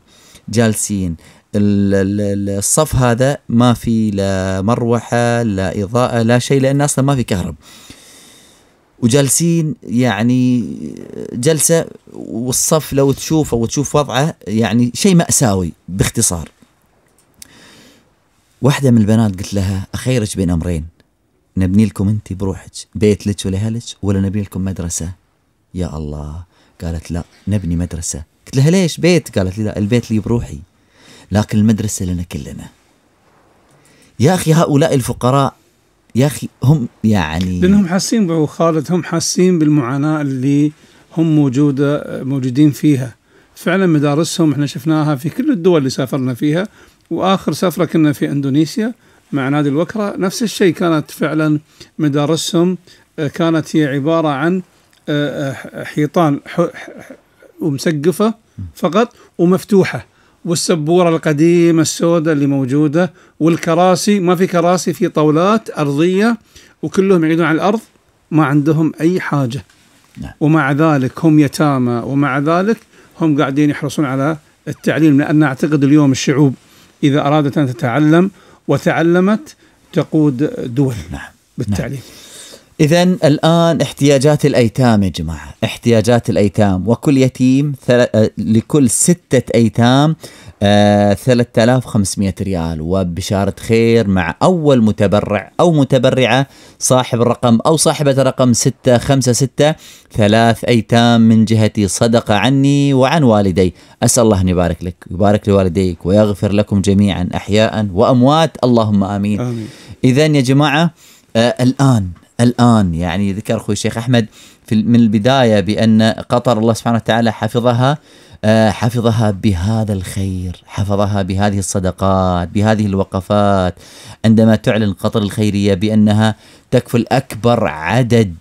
جالسين الصف هذا ما في لا مروحه لا اضاءه لا شيء لان اصلا ما في كهرب وجالسين يعني جلسه والصف لو تشوفه وتشوف وضعه يعني شيء ماساوي باختصار. واحده من البنات قلت لها اخيرك بين امرين نبني لكم انت بروحك بيت لك ولاهلك ولا نبني لكم مدرسه؟ يا الله قالت لا نبني مدرسه قلت لها ليش بيت؟ قالت لي لا البيت لي بروحي لكن المدرسه لنا كلنا. يا اخي هؤلاء الفقراء يا اخي هم يعني لانهم حاسين بو خالد هم حاسين بالمعاناه اللي هم موجوده موجودين فيها فعلا مدارسهم احنا شفناها في كل الدول اللي سافرنا فيها واخر سفره كنا في اندونيسيا مع نادي الوكره نفس الشيء كانت فعلا مدارسهم آه، كانت هي عباره عن آه، آه، حيطان ومسقفه فقط ومفتوحه والسبورة القديمة السوداء اللي موجودة والكراسي ما في كراسي في طاولات أرضية وكلهم يعيدون على الأرض ما عندهم أي حاجة نعم. ومع ذلك هم يتامى ومع ذلك هم قاعدين يحرصون على التعليم لأن أعتقد اليوم الشعوب إذا أرادت أن تتعلم وتعلمت تقود دول نعم. بالتعليم نعم. إذا الآن احتياجات الأيتام يا جماعة احتياجات الأيتام وكل يتيم ثل... آه، لكل ستة أيتام آه 3500 ريال وبشارة خير مع أول متبرع أو متبرعة صاحب الرقم أو صاحبة رقم 656 ثلاث أيتام من جهتي صدقة عني وعن والدي أسأل الله أن يبارك لك ويبارك لوالديك ويغفر لكم جميعا أحياء وأموات اللهم آمين, آمين. إذا يا جماعة آه الآن الآن يعني ذكر أخوي الشيخ أحمد في من البداية بأن قطر الله سبحانه وتعالى حفظها آه، حفظها بهذا الخير حفظها بهذه الصدقات بهذه الوقفات عندما تعلن قطر الخيرية بأنها تكفل أكبر عدد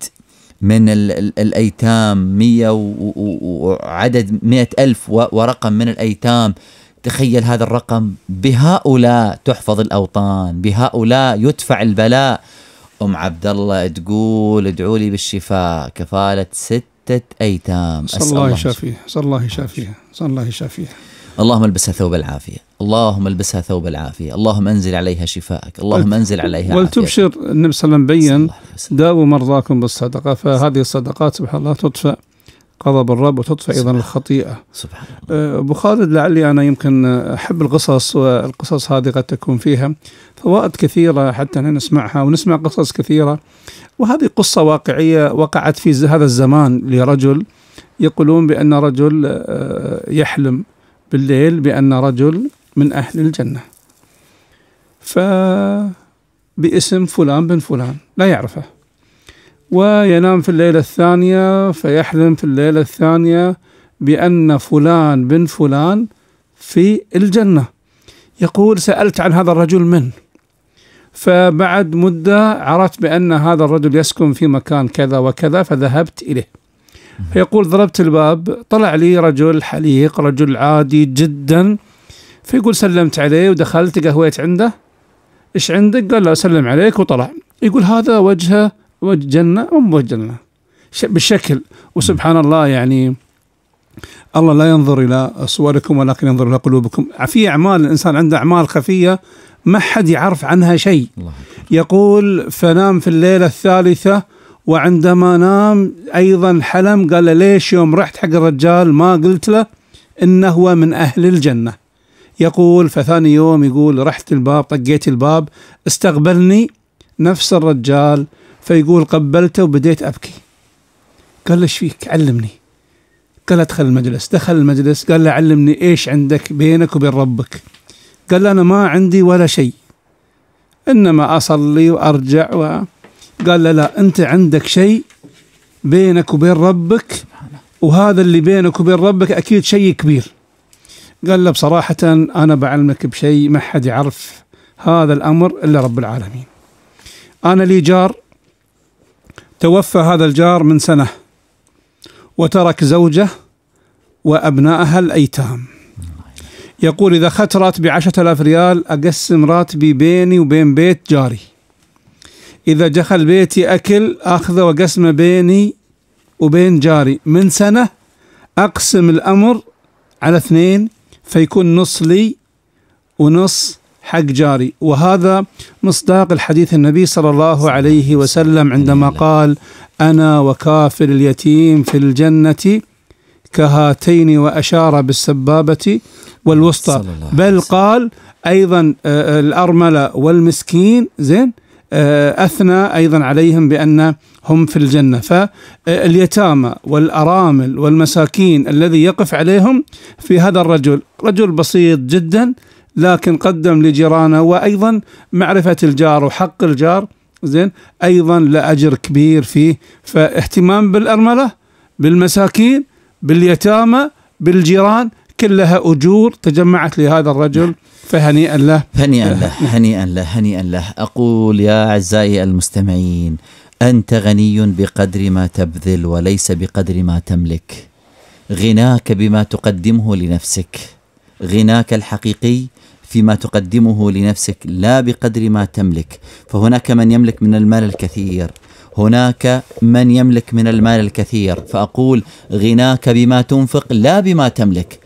من الأيتام مية وعدد مئة ألف ورقم من الأيتام تخيل هذا الرقم بهؤلاء تحفظ الأوطان بهؤلاء يدفع البلاء ام عبد الله تقول ادعوا لي بالشفاء كفاله سته ايتام صلى الله يشافيها صلى الله يشافيها صلى الله يشافيها اللهم البسها ثوب العافيه اللهم البسها ثوب العافيه اللهم انزل عليها شفائك اللهم انزل عليها ولتبشر النبي صلى الله عليه وسلم بين داووا مرضاكم بالصدقه فهذه الصدقات سبحان الله تطفئ غضب الرب وتطفئ ايضا الخطيئه سبحان أه، الله ابو خالد لعلي انا يمكن احب القصص والقصص هذه قد تكون فيها فوائد كثيره حتى نسمعها ونسمع قصص كثيره وهذه قصه واقعيه وقعت في هذا الزمان لرجل يقولون بان رجل أه، يحلم بالليل بان رجل من اهل الجنه ف باسم فلان بن فلان لا يعرفه وينام في الليلة الثانية فيحلم في الليلة الثانية بأن فلان بن فلان في الجنة يقول سألت عن هذا الرجل من فبعد مدة عرفت بأن هذا الرجل يسكن في مكان كذا وكذا فذهبت إليه فيقول ضربت الباب طلع لي رجل حليق رجل عادي جدا فيقول سلمت عليه ودخلت قهويت عنده ايش عندك قال له اسلم عليك وطلع يقول هذا وجهه وجنة أم وجنة بالشكل وسبحان الله يعني الله لا ينظر إلى صوركم ولكن ينظر إلى قلوبكم في أعمال الإنسان عنده أعمال خفية ما حد يعرف عنها شيء يقول فنام في الليلة الثالثة وعندما نام أيضا حلم قال له ليش يوم رحت حق الرجال ما قلت له إنه هو من أهل الجنة يقول فثاني يوم يقول رحت الباب طقيت الباب استقبلني نفس الرجال فيقول قبلته وبديت أبكي قال له ايش فيك علمني قال ادخل المجلس دخل المجلس قال له علمني ايش عندك بينك وبين ربك قال له انا ما عندي ولا شيء انما اصلي وارجع و... قال له لا انت عندك شيء بينك وبين ربك وهذا اللي بينك وبين ربك اكيد شيء كبير قال له بصراحة أنا بعلمك بشيء ما حد يعرف هذا الأمر إلا رب العالمين أنا لي جار توفى هذا الجار من سنة وترك زوجة وأبنائها الأيتام يقول إذا أخذت راتبي عشرة آلاف ريال أقسم راتبي بيني وبين بيت جاري إذا دخل بيتي أكل أخذه وقسمه بيني وبين جاري من سنة أقسم الأمر على اثنين فيكون نص لي ونص حق جاري وهذا مصداق الحديث النبي صلى الله عليه وسلم عندما قال أنا وكافر اليتيم في الجنة كهاتين وأشار بالسبابة والوسطى بل قال أيضا آه، الأرملة والمسكين زين آه، أثنى أيضا عليهم بأن هم في الجنة فاليتامى آه، والأرامل والمساكين الذي يقف عليهم في هذا الرجل رجل بسيط جدا لكن قدم لجيرانه وايضا معرفه الجار وحق الجار زين ايضا لاجر كبير فيه فاهتمام بالارمله بالمساكين باليتامى بالجيران كلها اجور تجمعت لهذا الرجل نعم. فهنيئا له هنيئا له هنيئا له هنيئا له اقول يا اعزائي المستمعين انت غني بقدر ما تبذل وليس بقدر ما تملك غناك بما تقدمه لنفسك غناك الحقيقي فيما تقدمه لنفسك لا بقدر ما تملك فهناك من يملك من المال الكثير هناك من يملك من المال الكثير فأقول غناك بما تنفق لا بما تملك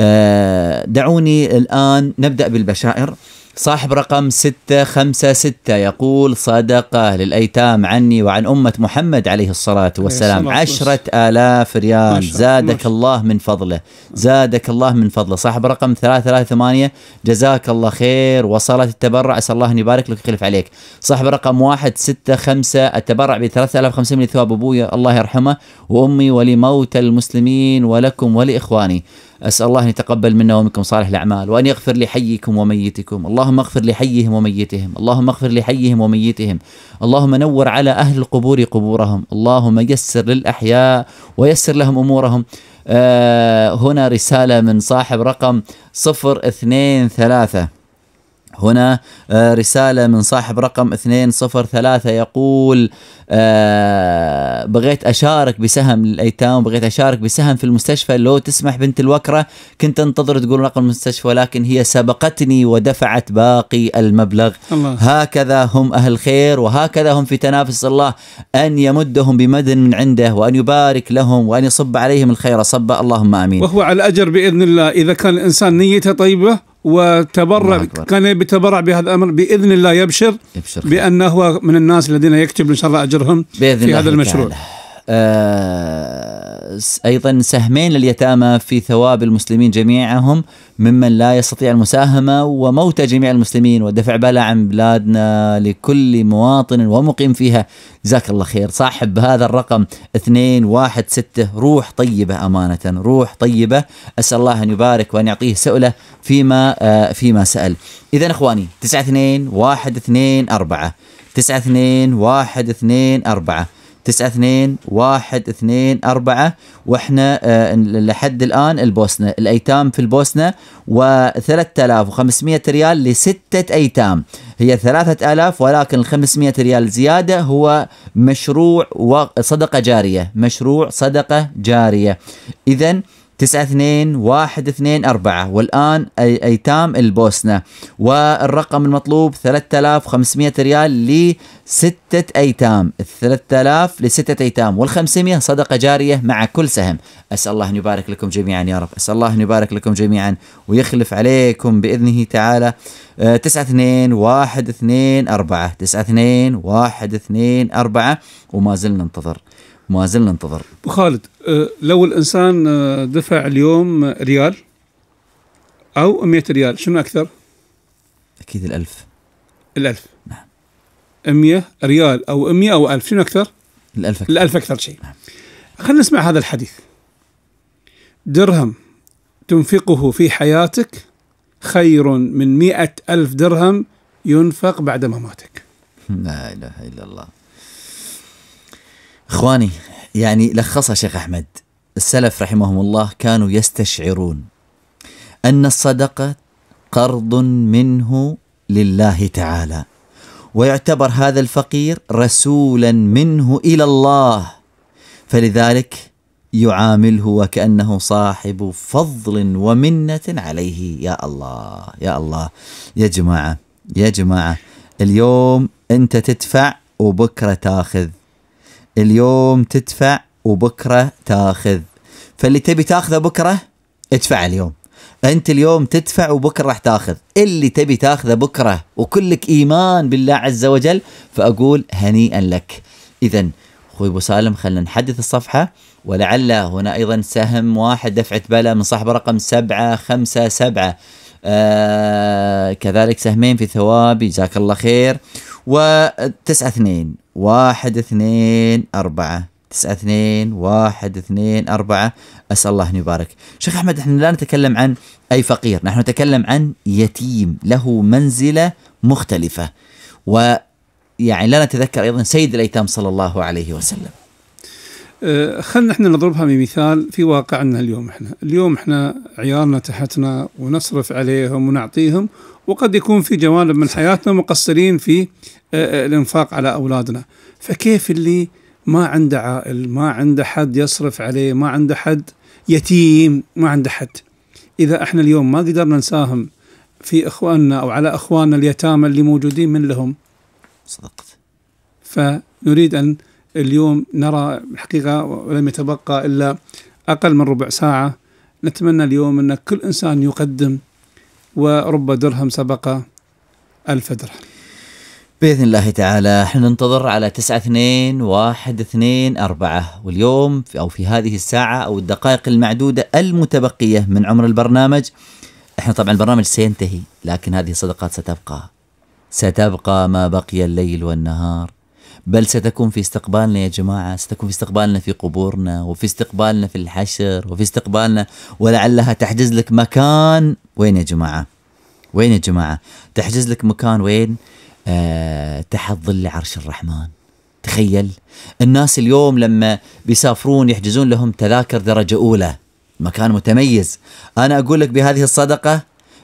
آه، دعوني الآن نبدأ بالبشائر صاحب رقم 656 يقول صدقة للأيتام عني وعن أمة محمد عليه الصلاة والسلام عشرة آلاف ريال زادك الله من فضله زادك الله من فضله صاحب رقم 338 جزاك الله خير وصلت التبرع أسأل الله أن يبارك لك ويخلف عليك صاحب رقم 165 التبرع ب 3500 ثواب أبوي الله يرحمه وأمي ولموتى المسلمين ولكم ولإخواني أسأل الله أن يتقبل منا ومنكم صالح الأعمال وأن يغفر لحيكم وميتكم اللهم اغفر لحيهم وميتهم اللهم اغفر لحيهم وميتهم اللهم نور على أهل القبور قبورهم اللهم يسر للأحياء ويسر لهم أمورهم آه هنا رسالة من صاحب رقم صفر اثنين ثلاثة هنا آه، رسالة من صاحب رقم 203 يقول آه، بغيت أشارك بسهم للأيتام بغيت أشارك بسهم في المستشفى لو تسمح بنت الوكرة كنت أنتظر تقول رقم المستشفى ولكن هي سبقتني ودفعت باقي المبلغ الله. هكذا هم أهل الخير وهكذا هم في تنافس الله أن يمدهم بمد من عنده وأن يبارك لهم وأن يصب عليهم الخير صب اللهم آمين وهو على الأجر بإذن الله إذا كان الإنسان نيته طيبة وتبرع كان يتبرع بهذا الامر باذن الله يبشر, يبشر بانه هو من الناس الذين يكتب ان شاء الله اجرهم بإذن في الله هذا المشروع تعالى. آه، أيضا سهمين لليتامى في ثواب المسلمين جميعهم ممن لا يستطيع المساهمة وموتى جميع المسلمين ودفع بلا عن بلادنا لكل مواطن ومقيم فيها جزاك الله خير صاحب هذا الرقم 216 روح طيبة أمانة روح طيبة أسأل الله أن يبارك وأن يعطيه سؤله فيما آه، فيما سأل إذا إخواني 92 124 92 124 9 2 1 2 4 واحنا آه، لحد الان البوسنه الايتام في البوسنه و3500 ريال لسته ايتام هي 3000 ولكن ال 500 ريال زياده هو مشروع صدقه جاريه مشروع صدقه جاريه اذا تسعة اثنين واحد اثنين أربعة والآن أي أيتام البوسنة والرقم المطلوب 3500 ريال لستة أيتام 3000 لستة أيتام وال500 صدقة جارية مع كل سهم أسأل الله أن يبارك لكم جميعا يا رب أسأل الله أن يبارك لكم جميعا ويخلف عليكم بإذنه تعالى آه، تسعة اثنين واحد اثنين أربعة تسعة اثنين واحد اثنين أربعة وما زلنا ننتظر ما زلنا ننتظر ابو خالد آه، لو الانسان آه، دفع اليوم ريال او 100 ريال شنو اكثر؟ اكيد الألف الألف نعم 100 ريال او 100 او 1000 شنو اكثر؟ الألف أكثر. الألف اكثر شيء نعم خلينا نسمع هذا الحديث درهم تنفقه في حياتك خير من مئة ألف درهم ينفق بعد مماتك ما لا إله إلا الله اخواني يعني لخصها شيخ احمد السلف رحمهم الله كانوا يستشعرون ان الصدقه قرض منه لله تعالى ويعتبر هذا الفقير رسولا منه الى الله فلذلك يعامله وكانه صاحب فضل ومنه عليه يا الله يا الله يا جماعه يا جماعه اليوم انت تدفع وبكره تاخذ اليوم تدفع وبكره تاخذ فاللي تبي تاخذه بكره ادفع اليوم انت اليوم تدفع وبكره راح تاخذ اللي تبي تاخذه بكره وكلك ايمان بالله عز وجل فاقول هنيئا لك اذا اخوي ابو سالم خلينا نحدث الصفحه ولعل هنا ايضا سهم واحد دفعه بلا من صاحب رقم سبعة خمسة سبعة آه، كذلك سهمين في ثواب جزاك الله خير وتسعة اثنين واحد اثنين أربعة تسعة اثنين واحد اثنين أربعة أسأل الله أن يبارك شيخ أحمد إحنا لا نتكلم عن أي فقير نحن نتكلم عن يتيم له منزلة مختلفة ويعني لا نتذكر أيضا سيد الأيتام صلى الله عليه وسلم آه، خلينا احنا نضربها بمثال في واقعنا اليوم احنا اليوم احنا عيالنا تحتنا ونصرف عليهم ونعطيهم وقد يكون في جوانب من حياتنا مقصرين في آه، آه، الانفاق على اولادنا فكيف اللي ما عنده عائل ما عنده حد يصرف عليه ما عنده حد يتيم ما عنده حد اذا احنا اليوم ما قدرنا نساهم في اخواننا او على اخواننا اليتامى اللي موجودين من لهم صدقت فنريد ان اليوم نرى الحقيقة ولم يتبقى إلا أقل من ربع ساعة نتمنى اليوم أن كل إنسان يقدم ورب درهم سبق ألف درهم بإذن الله تعالى احنا ننتظر على تسعة اثنين واحد اثنين أربعة واليوم في أو في هذه الساعة أو الدقائق المعدودة المتبقية من عمر البرنامج احنا طبعا البرنامج سينتهي لكن هذه الصدقات ستبقى ستبقى ما بقي الليل والنهار بل ستكون في استقبالنا يا جماعة ستكون في استقبالنا في قبورنا وفي استقبالنا في الحشر وفي استقبالنا ولعلها تحجز لك مكان وين يا جماعة وين يا جماعة تحجز لك مكان وين آه تحت ظل عرش الرحمن تخيل الناس اليوم لما بيسافرون يحجزون لهم تذاكر درجة أولى مكان متميز أنا أقول لك بهذه الصدقة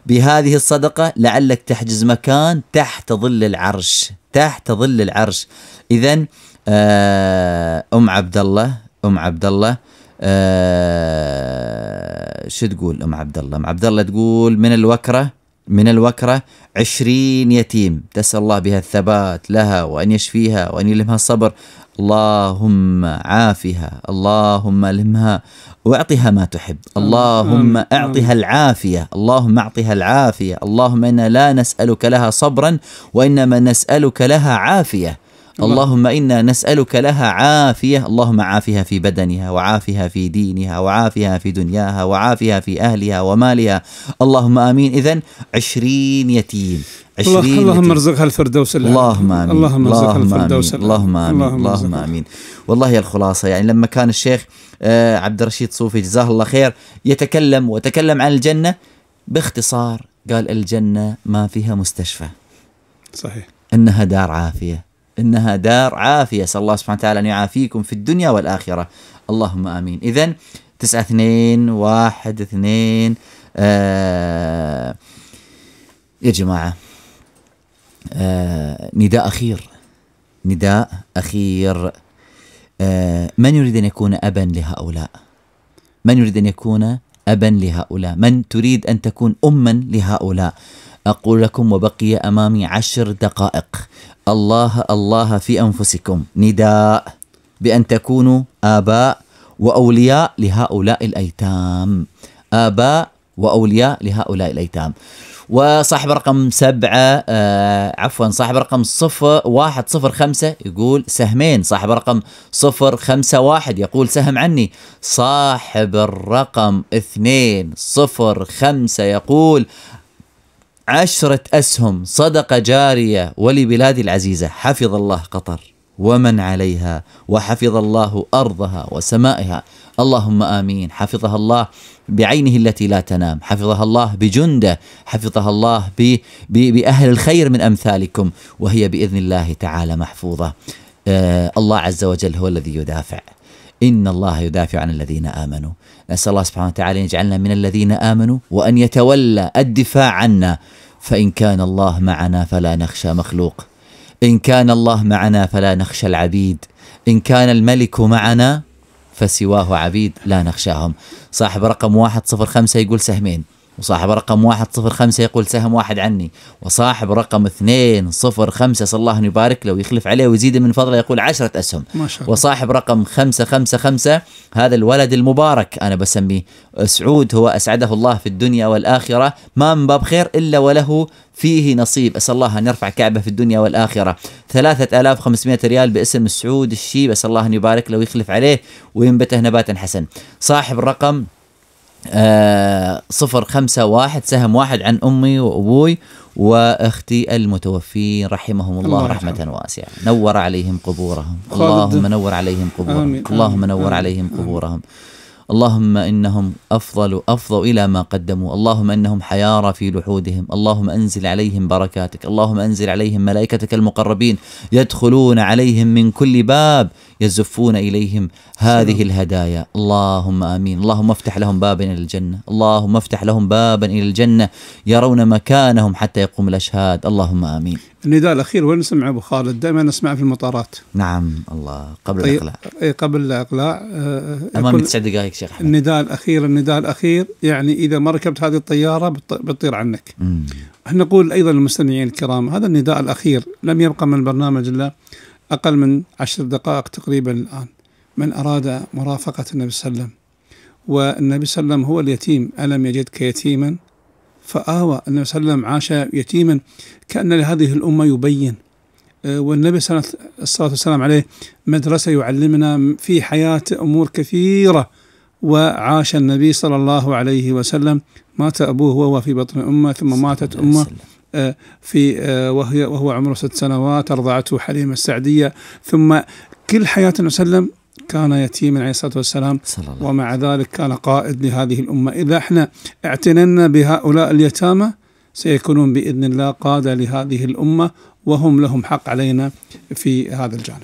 بهذه الصدقة لعلك تحجز مكان تحت ظل العرش تحت ظل العرش إذا آه، أم عبد الله أم عبد الله آه، شو تقول أم عبد الله أم عبد الله تقول من الوكرة من الوكرة عشرين يتيم تسأل الله بها الثبات لها وأن يشفيها وأن يلمها الصبر اللهم عافها اللهم المها واعطها ما تحب اللهم اعطها العافيه اللهم اعطها العافيه اللهم انا لا نسالك لها صبرا وانما نسالك لها عافيه اللهم إنا نسألك لها عافية اللهم عافها في بدنها وعافها في دينها وعافها في دنياها وعافها في أهلها ومالها اللهم آمين إذا عشرين يتيم عشرين اللهم ارزقها الفردوس الأعلى اللهم آمين اللهم ارزقها الفردوس الأعلى اللهم آمين اللهم, اللهم آمين والله هي الخلاصة يعني لما كان الشيخ آه، عبد الرشيد صوفي جزاه الله خير يتكلم وتكلم عن الجنة باختصار قال الجنة ما فيها مستشفى صحيح انها دار عافيه انها دار عافيه اسال الله سبحانه وتعالى ان يعافيكم في الدنيا والاخره اللهم امين اذا 9 2 1 2 يا جماعه آه نداء اخير نداء اخير آه من يريد ان يكون ابا لهؤلاء من يريد ان يكون ابا لهؤلاء من تريد ان تكون اما لهؤلاء أقول لكم وبقي أمامي عشر دقائق الله الله في أنفسكم نداء بأن تكونوا آباء وأولياء لهؤلاء الأيتام آباء وأولياء لهؤلاء الأيتام وصاحب رقم سبعة آه عفوا صاحب رقم صفر واحد صفر خمسة يقول سهمين صاحب رقم صفر خمسة واحد يقول سهم عني صاحب الرقم اثنين صفر خمسة يقول عشرة أسهم صدقة جارية ولبلادي العزيزة حفظ الله قطر ومن عليها وحفظ الله أرضها وسمائها اللهم آمين حفظها الله بعينه التي لا تنام حفظها الله بجنده حفظها الله ب... ب... بأهل الخير من أمثالكم وهي بإذن الله تعالى محفوظة آه الله عز وجل هو الذي يدافع إن الله يدافع عن الذين آمنوا نسأل الله سبحانه وتعالى أن يجعلنا من الذين آمنوا وأن يتولى الدفاع عنا فإن كان الله معنا فلا نخشى مخلوق إن كان الله معنا فلا نخشى العبيد إن كان الملك معنا فسواه عبيد لا نخشاهم صاحب رقم واحد صفر خمسة يقول سهمين وصاحب رقم واحد صفر خمسة يقول سهم واحد عني وصاحب رقم اثنين صفر خمسة صلى الله أن يبارك له ويخلف عليه ويزيده من فضله يقول عشرة أسهم ما شاء الله. وصاحب رقم خمسة خمسة خمسة هذا الولد المبارك أنا بسميه سعود هو أسعده الله في الدنيا والآخرة ما من باب خير إلا وله فيه نصيب أسأل الله أن يرفع كعبه في الدنيا والآخرة 3500 ريال باسم سعود الشيب أسأل الله أن يبارك له ويخلف عليه وينبته نباتا حسن صاحب الرقم آه، صفر خمسة واحد سهم واحد عن أمي وأبوي واختي المتوفين رحمهم الله, الله رحمه, رحمة واسعه نور عليهم قبورهم اللهم نور عليهم قبورهم اللهم نور عليهم قبورهم اللهم انهم افضل افضل الى ما قدموا اللهم انهم حيارى في لحودهم اللهم انزل عليهم بركاتك اللهم انزل عليهم ملائكتك المقربين يدخلون عليهم من كل باب يزفون إليهم هذه الهدايا اللهم آمين اللهم افتح لهم بابا إلى الجنة اللهم افتح لهم بابا إلى الجنة يرون مكانهم حتى يقوم الأشهاد اللهم آمين النداء الأخير وين نسمع أبو خالد دائما نسمع في المطارات نعم الله قبل طيب الإقلاع أي قبل الإقلاع آه، آه، أمامي تسع دقائق شيخ حمد. النداء الأخير النداء الأخير يعني إذا ما ركبت هذه الطيارة بتطير عنك احنا نقول أيضا للمستمعين الكرام هذا النداء الأخير لم يبقى من البرنامج إلا أقل من عشر دقائق تقريبا الآن من أراد مرافقة النبي صلى الله عليه وسلم والنبي صلى الله عليه وسلم هو اليتيم ألم يجدك يتيما فآوى النبي صلى الله عليه وسلم عاش يتيما كأن لهذه الأمة يبين آه، والنبي صلى الله والسلام عليه مدرسة يعلمنا في حياة أمور كثيرة وعاش النبي صلى الله عليه وسلم مات أبوه وهو في بطن أمه ثم ماتت أمه في آه، وهي وهو عمره ست سنوات أرضعته حليمة السعدية ثم كل حياة وسلم كان يتيما عليه الصلاه والسلام ومع ذلك كان قائد لهذه الامه، اذا احنا اعتننا بهؤلاء اليتامى سيكونون باذن الله قاده لهذه الامه وهم لهم حق علينا في هذا الجانب.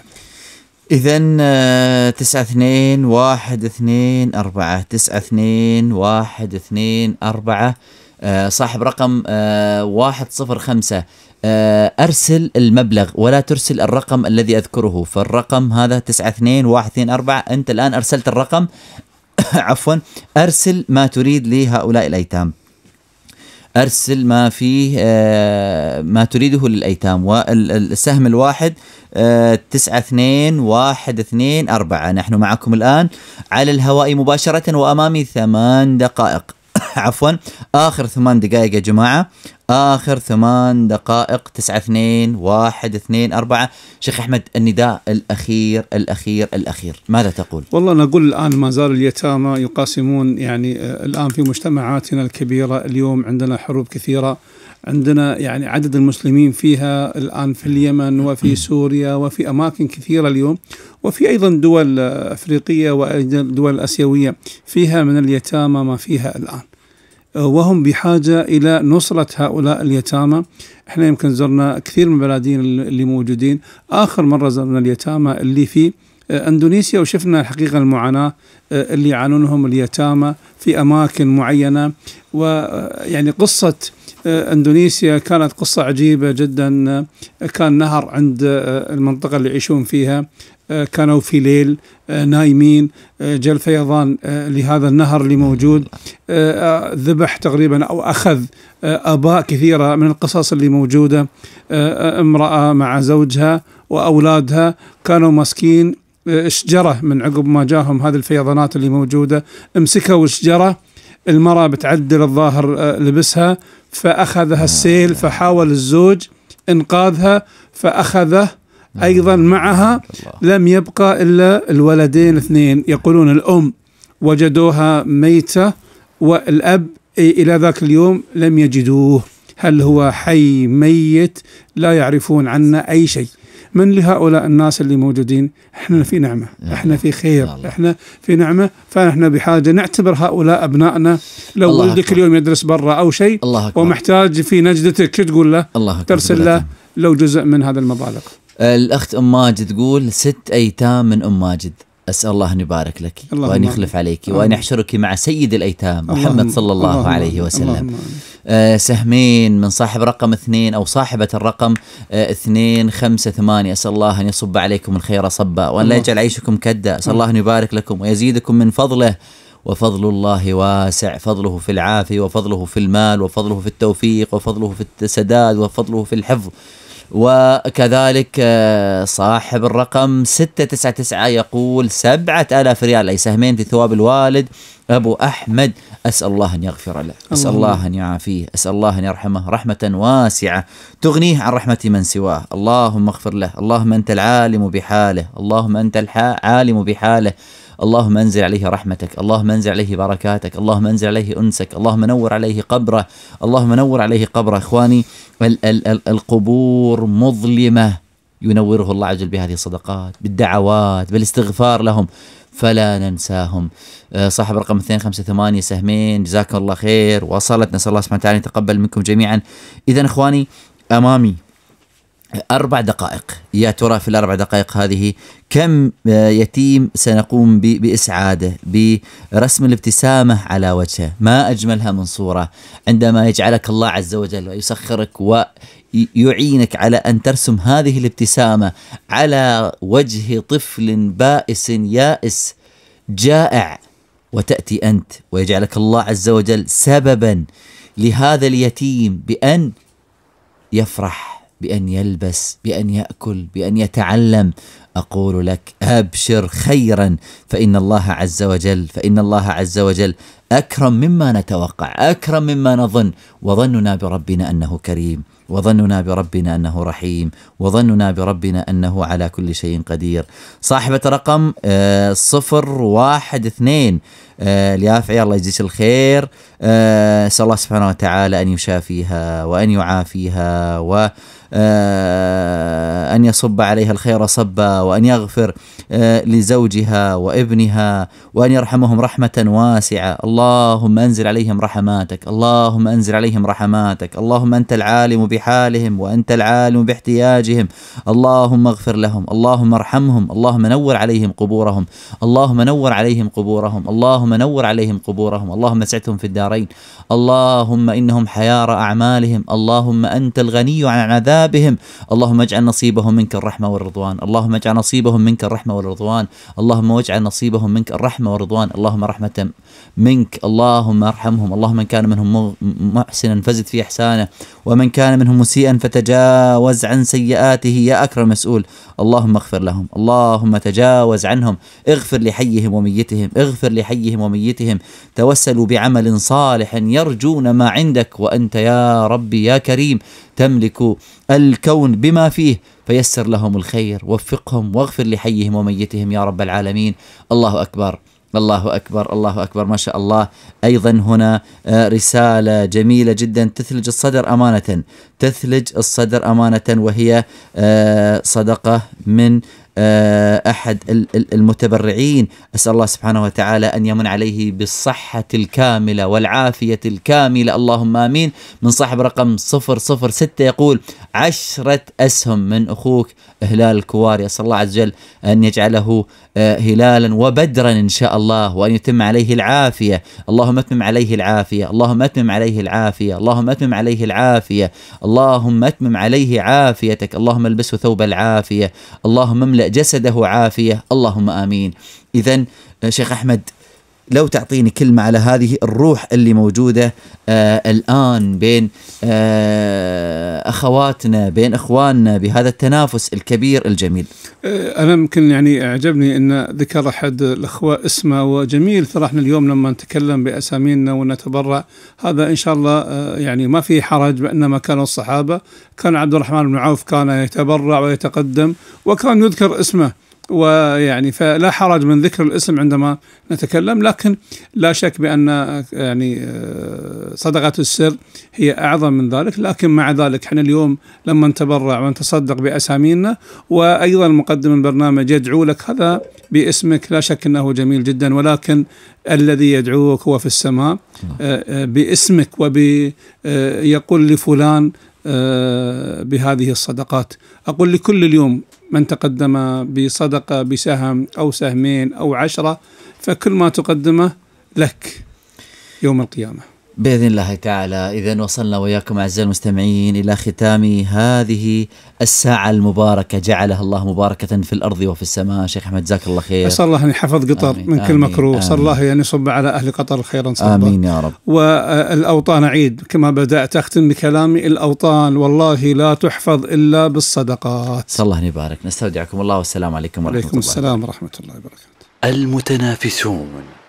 إذا آه، تسعة اثنين واحد اثنين أربعة تسعة اثنين واحد اثنين أربعة آه، صاحب رقم 105 آه، آه، أرسل المبلغ ولا ترسل الرقم الذي أذكره فالرقم هذا 92124 أنت الآن أرسلت الرقم عفوا أرسل ما تريد لهؤلاء الأيتام ارسل ما فيه ما تريده للايتام والسهم الواحد تسعة اثنين واحد اثنين أربعة نحن معكم الآن على الهواء مباشرة وأمامي ثمان دقائق عفوا اخر ثمان دقائق يا جماعه اخر ثمان دقائق 9 2 1 2 4 شيخ احمد النداء الاخير الاخير الاخير ماذا تقول؟ والله انا اقول الان ما زال اليتامى يقاسمون يعني آه، الان في مجتمعاتنا الكبيره اليوم عندنا حروب كثيره عندنا يعني عدد المسلمين فيها الان في اليمن وفي سوريا وفي اماكن كثيره اليوم وفي ايضا دول آه، افريقيه ودول اسيويه فيها من اليتامى ما فيها الان. أه، وهم بحاجة إلى نصرة هؤلاء اليتامى احنا يمكن زرنا كثير من البلادين اللي موجودين آخر مرة زرنا اليتامى اللي في أه، اندونيسيا وشفنا الحقيقه المعاناه أه، اللي يعانونهم اليتامى في اماكن معينه ويعني قصه اندونيسيا كانت قصه عجيبه جدا كان نهر عند المنطقه اللي يعيشون فيها آه، كانوا في ليل آه، نايمين آه، جل فيضان لهذا النهر اللي موجود ذبح تقريبا او اخذ اباء كثيره من القصص اللي موجوده امراه مع زوجها واولادها كانوا ماسكين شجره من عقب ما جاهم هذه الفيضانات اللي موجوده امسكوا شجره المراه بتعدل الظاهر لبسها فاخذها السيل فحاول الزوج انقاذها فاخذه نعم. أيضا معها لم يبقى إلا الولدين اثنين يقولون الأم وجدوها ميتة والأب إلى ذاك اليوم لم يجدوه هل هو حي ميت لا يعرفون عنا أي شيء من لهؤلاء الناس اللي موجودين احنا في نعمة احنا في خير احنا في نعمة فنحن بحاجة نعتبر هؤلاء أبنائنا لو ولدك اليوم يدرس برا أو شيء ومحتاج في نجدتك شو تقول له الله ترسل له لو جزء من هذا المبالغ الاخت ام ماجد تقول ست ايتام من ام ماجد اسال الله ان يبارك لك وان يخلف عليك وان يحشرك مع سيد الايتام محمد صلى الله اللهم عليه وسلم اللهم آه سهمين من صاحب رقم اثنين او صاحبه الرقم آه اثنين خمسه ثمانيه اسال الله ان يصب عليكم الخير صبا وان لا يجعل عيشكم كدا اسال الله ان يبارك لكم ويزيدكم من فضله وفضل الله واسع فضله في العافيه وفضله في المال وفضله في التوفيق وفضله في السداد وفضله في الحفظ وكذلك آه، صاحب الرقم 699 يقول 7000 ريال أي سهمين في ثواب الوالد أبو أحمد أسأل الله أن يغفر له أسأل الله أن يعافيه أسأل الله أن يرحمه رحمة واسعة تغنيه عن رحمة من سواه اللهم اغفر له اللهم أنت العالم بحاله اللهم أنت العالم بحاله اللهم انزل عليه رحمتك اللهم انزل عليه بركاتك اللهم انزل عليه أنسك اللهم نور عليه قبره اللهم نور عليه قبره إخواني ال ال ال القبور مظلمة ينوره الله عز وجل بهذه الصدقات بالدعوات بالاستغفار لهم فلا ننساهم آه، صاحب رقم 258 سهمين جزاكم الله خير وصلت نسأل الله سبحانه وتعالى يتقبل منكم جميعا إذا إخواني أمامي أربع دقائق يا ترى في الأربع دقائق هذه كم آه، يتيم سنقوم بإسعاده برسم الابتسامة على وجهه ما أجملها من صورة عندما يجعلك الله عز وجل ويسخرك ويعينك على ان ترسم هذه الابتسامه على وجه طفل بائس يائس جائع وتاتي انت ويجعلك الله عز وجل سببا لهذا اليتيم بان يفرح بأن يلبس بأن يأكل بأن يتعلم أقول لك أبشر خيرا فإن الله عز وجل فإن الله عز وجل أكرم مما نتوقع أكرم مما نظن وظننا بربنا أنه كريم وظننا بربنا أنه رحيم وظننا بربنا أنه على كل شيء قدير صاحبة رقم آه، صفر واحد اثنين اليافعي آه، الله يجزيك الخير اسال آه، الله سبحانه وتعالى ان يشافيها وان يعافيها و آه، أن يصب عليها الخير صبا وأن يغفر لزوجها وابنها وأن يرحمهم رحمة واسعة اللهم أنزل عليهم رحماتك اللهم أنزل عليهم رحماتك اللهم أنت العالم بحالهم وأنت العالم باحتياجهم اللهم اغفر لهم اللهم ارحمهم اللهم نور عليهم قبورهم اللهم نور عليهم قبورهم اللهم اللهم نور عليهم قبورهم اللهم سعتهم في الدارين اللهم إنهم حيار أعمالهم اللهم أنت الغني عن عذابهم اللهم اجعل نصيبهم منك الرحمة والرضوان اللهم اجعل نصيبهم منك الرحمة والرضوان اللهم اجعل نصيبهم منك الرحمة والرضوان اللهم رحمة منك اللهم ارحمهم اللهم من كان منهم محسنا فزد في احسانه ومن كان منهم مسيئا فتجاوز عن سيئاته يا اكرم مسؤول اللهم اغفر لهم اللهم تجاوز عنهم اغفر لحيهم وميتهم اغفر لحيهم وميتهم توسلوا بعمل صالح يرجون ما عندك وانت يا ربي يا كريم تملك الكون بما فيه فيسر لهم الخير وفقهم واغفر لحيهم وميتهم يا رب العالمين الله اكبر الله اكبر الله اكبر ما شاء الله ايضا هنا آه، رساله جميله جدا تثلج الصدر امانه تثلج الصدر امانه وهي آه، صدقه من آه، احد المتبرعين اسال الله سبحانه وتعالى ان يمن عليه بالصحه الكامله والعافيه الكامله اللهم امين من صاحب رقم 006 يقول عشره اسهم من اخوك هلال الكواري اسال الله عز وجل ان يجعله آه، هلالا وبدرا إن شاء الله وأن يتم عليه العافية اللهم أتمم عليه العافية اللهم أتمم عليه العافية اللهم أتمم عليه العافية اللهم أتمم عليه عافيتك اللهم البسه ثوب العافية اللهم املأ جسده عافية اللهم آمين إذا آه، شيخ أحمد لو تعطيني كلمة على هذه الروح اللي موجودة آه الآن بين آه أخواتنا بين إخواننا بهذا التنافس الكبير الجميل آه، أنا يمكن يعني أعجبني أن ذكر أحد الأخوة اسمه وجميل ترى احنا اليوم لما نتكلم بأسامينا ونتبرع هذا إن شاء الله آه، يعني ما في حرج بأنما كانوا الصحابة كان عبد الرحمن بن عوف كان يتبرع ويتقدم وكان يذكر اسمه ويعني فلا حرج من ذكر الاسم عندما نتكلم لكن لا شك بان يعني صدقه السر هي اعظم من ذلك لكن مع ذلك احنا اليوم لما نتبرع ونتصدق باسامينا وايضا مقدم البرنامج يدعو لك هذا باسمك لا شك انه جميل جدا ولكن الذي يدعوك هو في السماء باسمك وبيقول لفلان آه، بهذه الصدقات أقول لكل اليوم من تقدم بصدقة بسهم أو سهمين أو عشرة فكل ما تقدمه لك يوم القيامة باذن الله تعالى اذا وصلنا واياكم اعزائي المستمعين الى ختام هذه الساعه المباركه جعلها الله مباركه في الارض وفي السماء شيخ احمد جزاك الله خير اسال الله ان يحفظ قطر آمين من كل مكروه اسال الله ان يصب على اهل قطر خيرا صبا امين يا رب والاوطان عيد كما بدات اختم بكلامي الاوطان والله لا تحفظ الا بالصدقات اسال الله ان يبارك نستودعكم الله والسلام عليكم ورحمه الله وعليكم السلام ورحمه الله وبركاته المتنافسون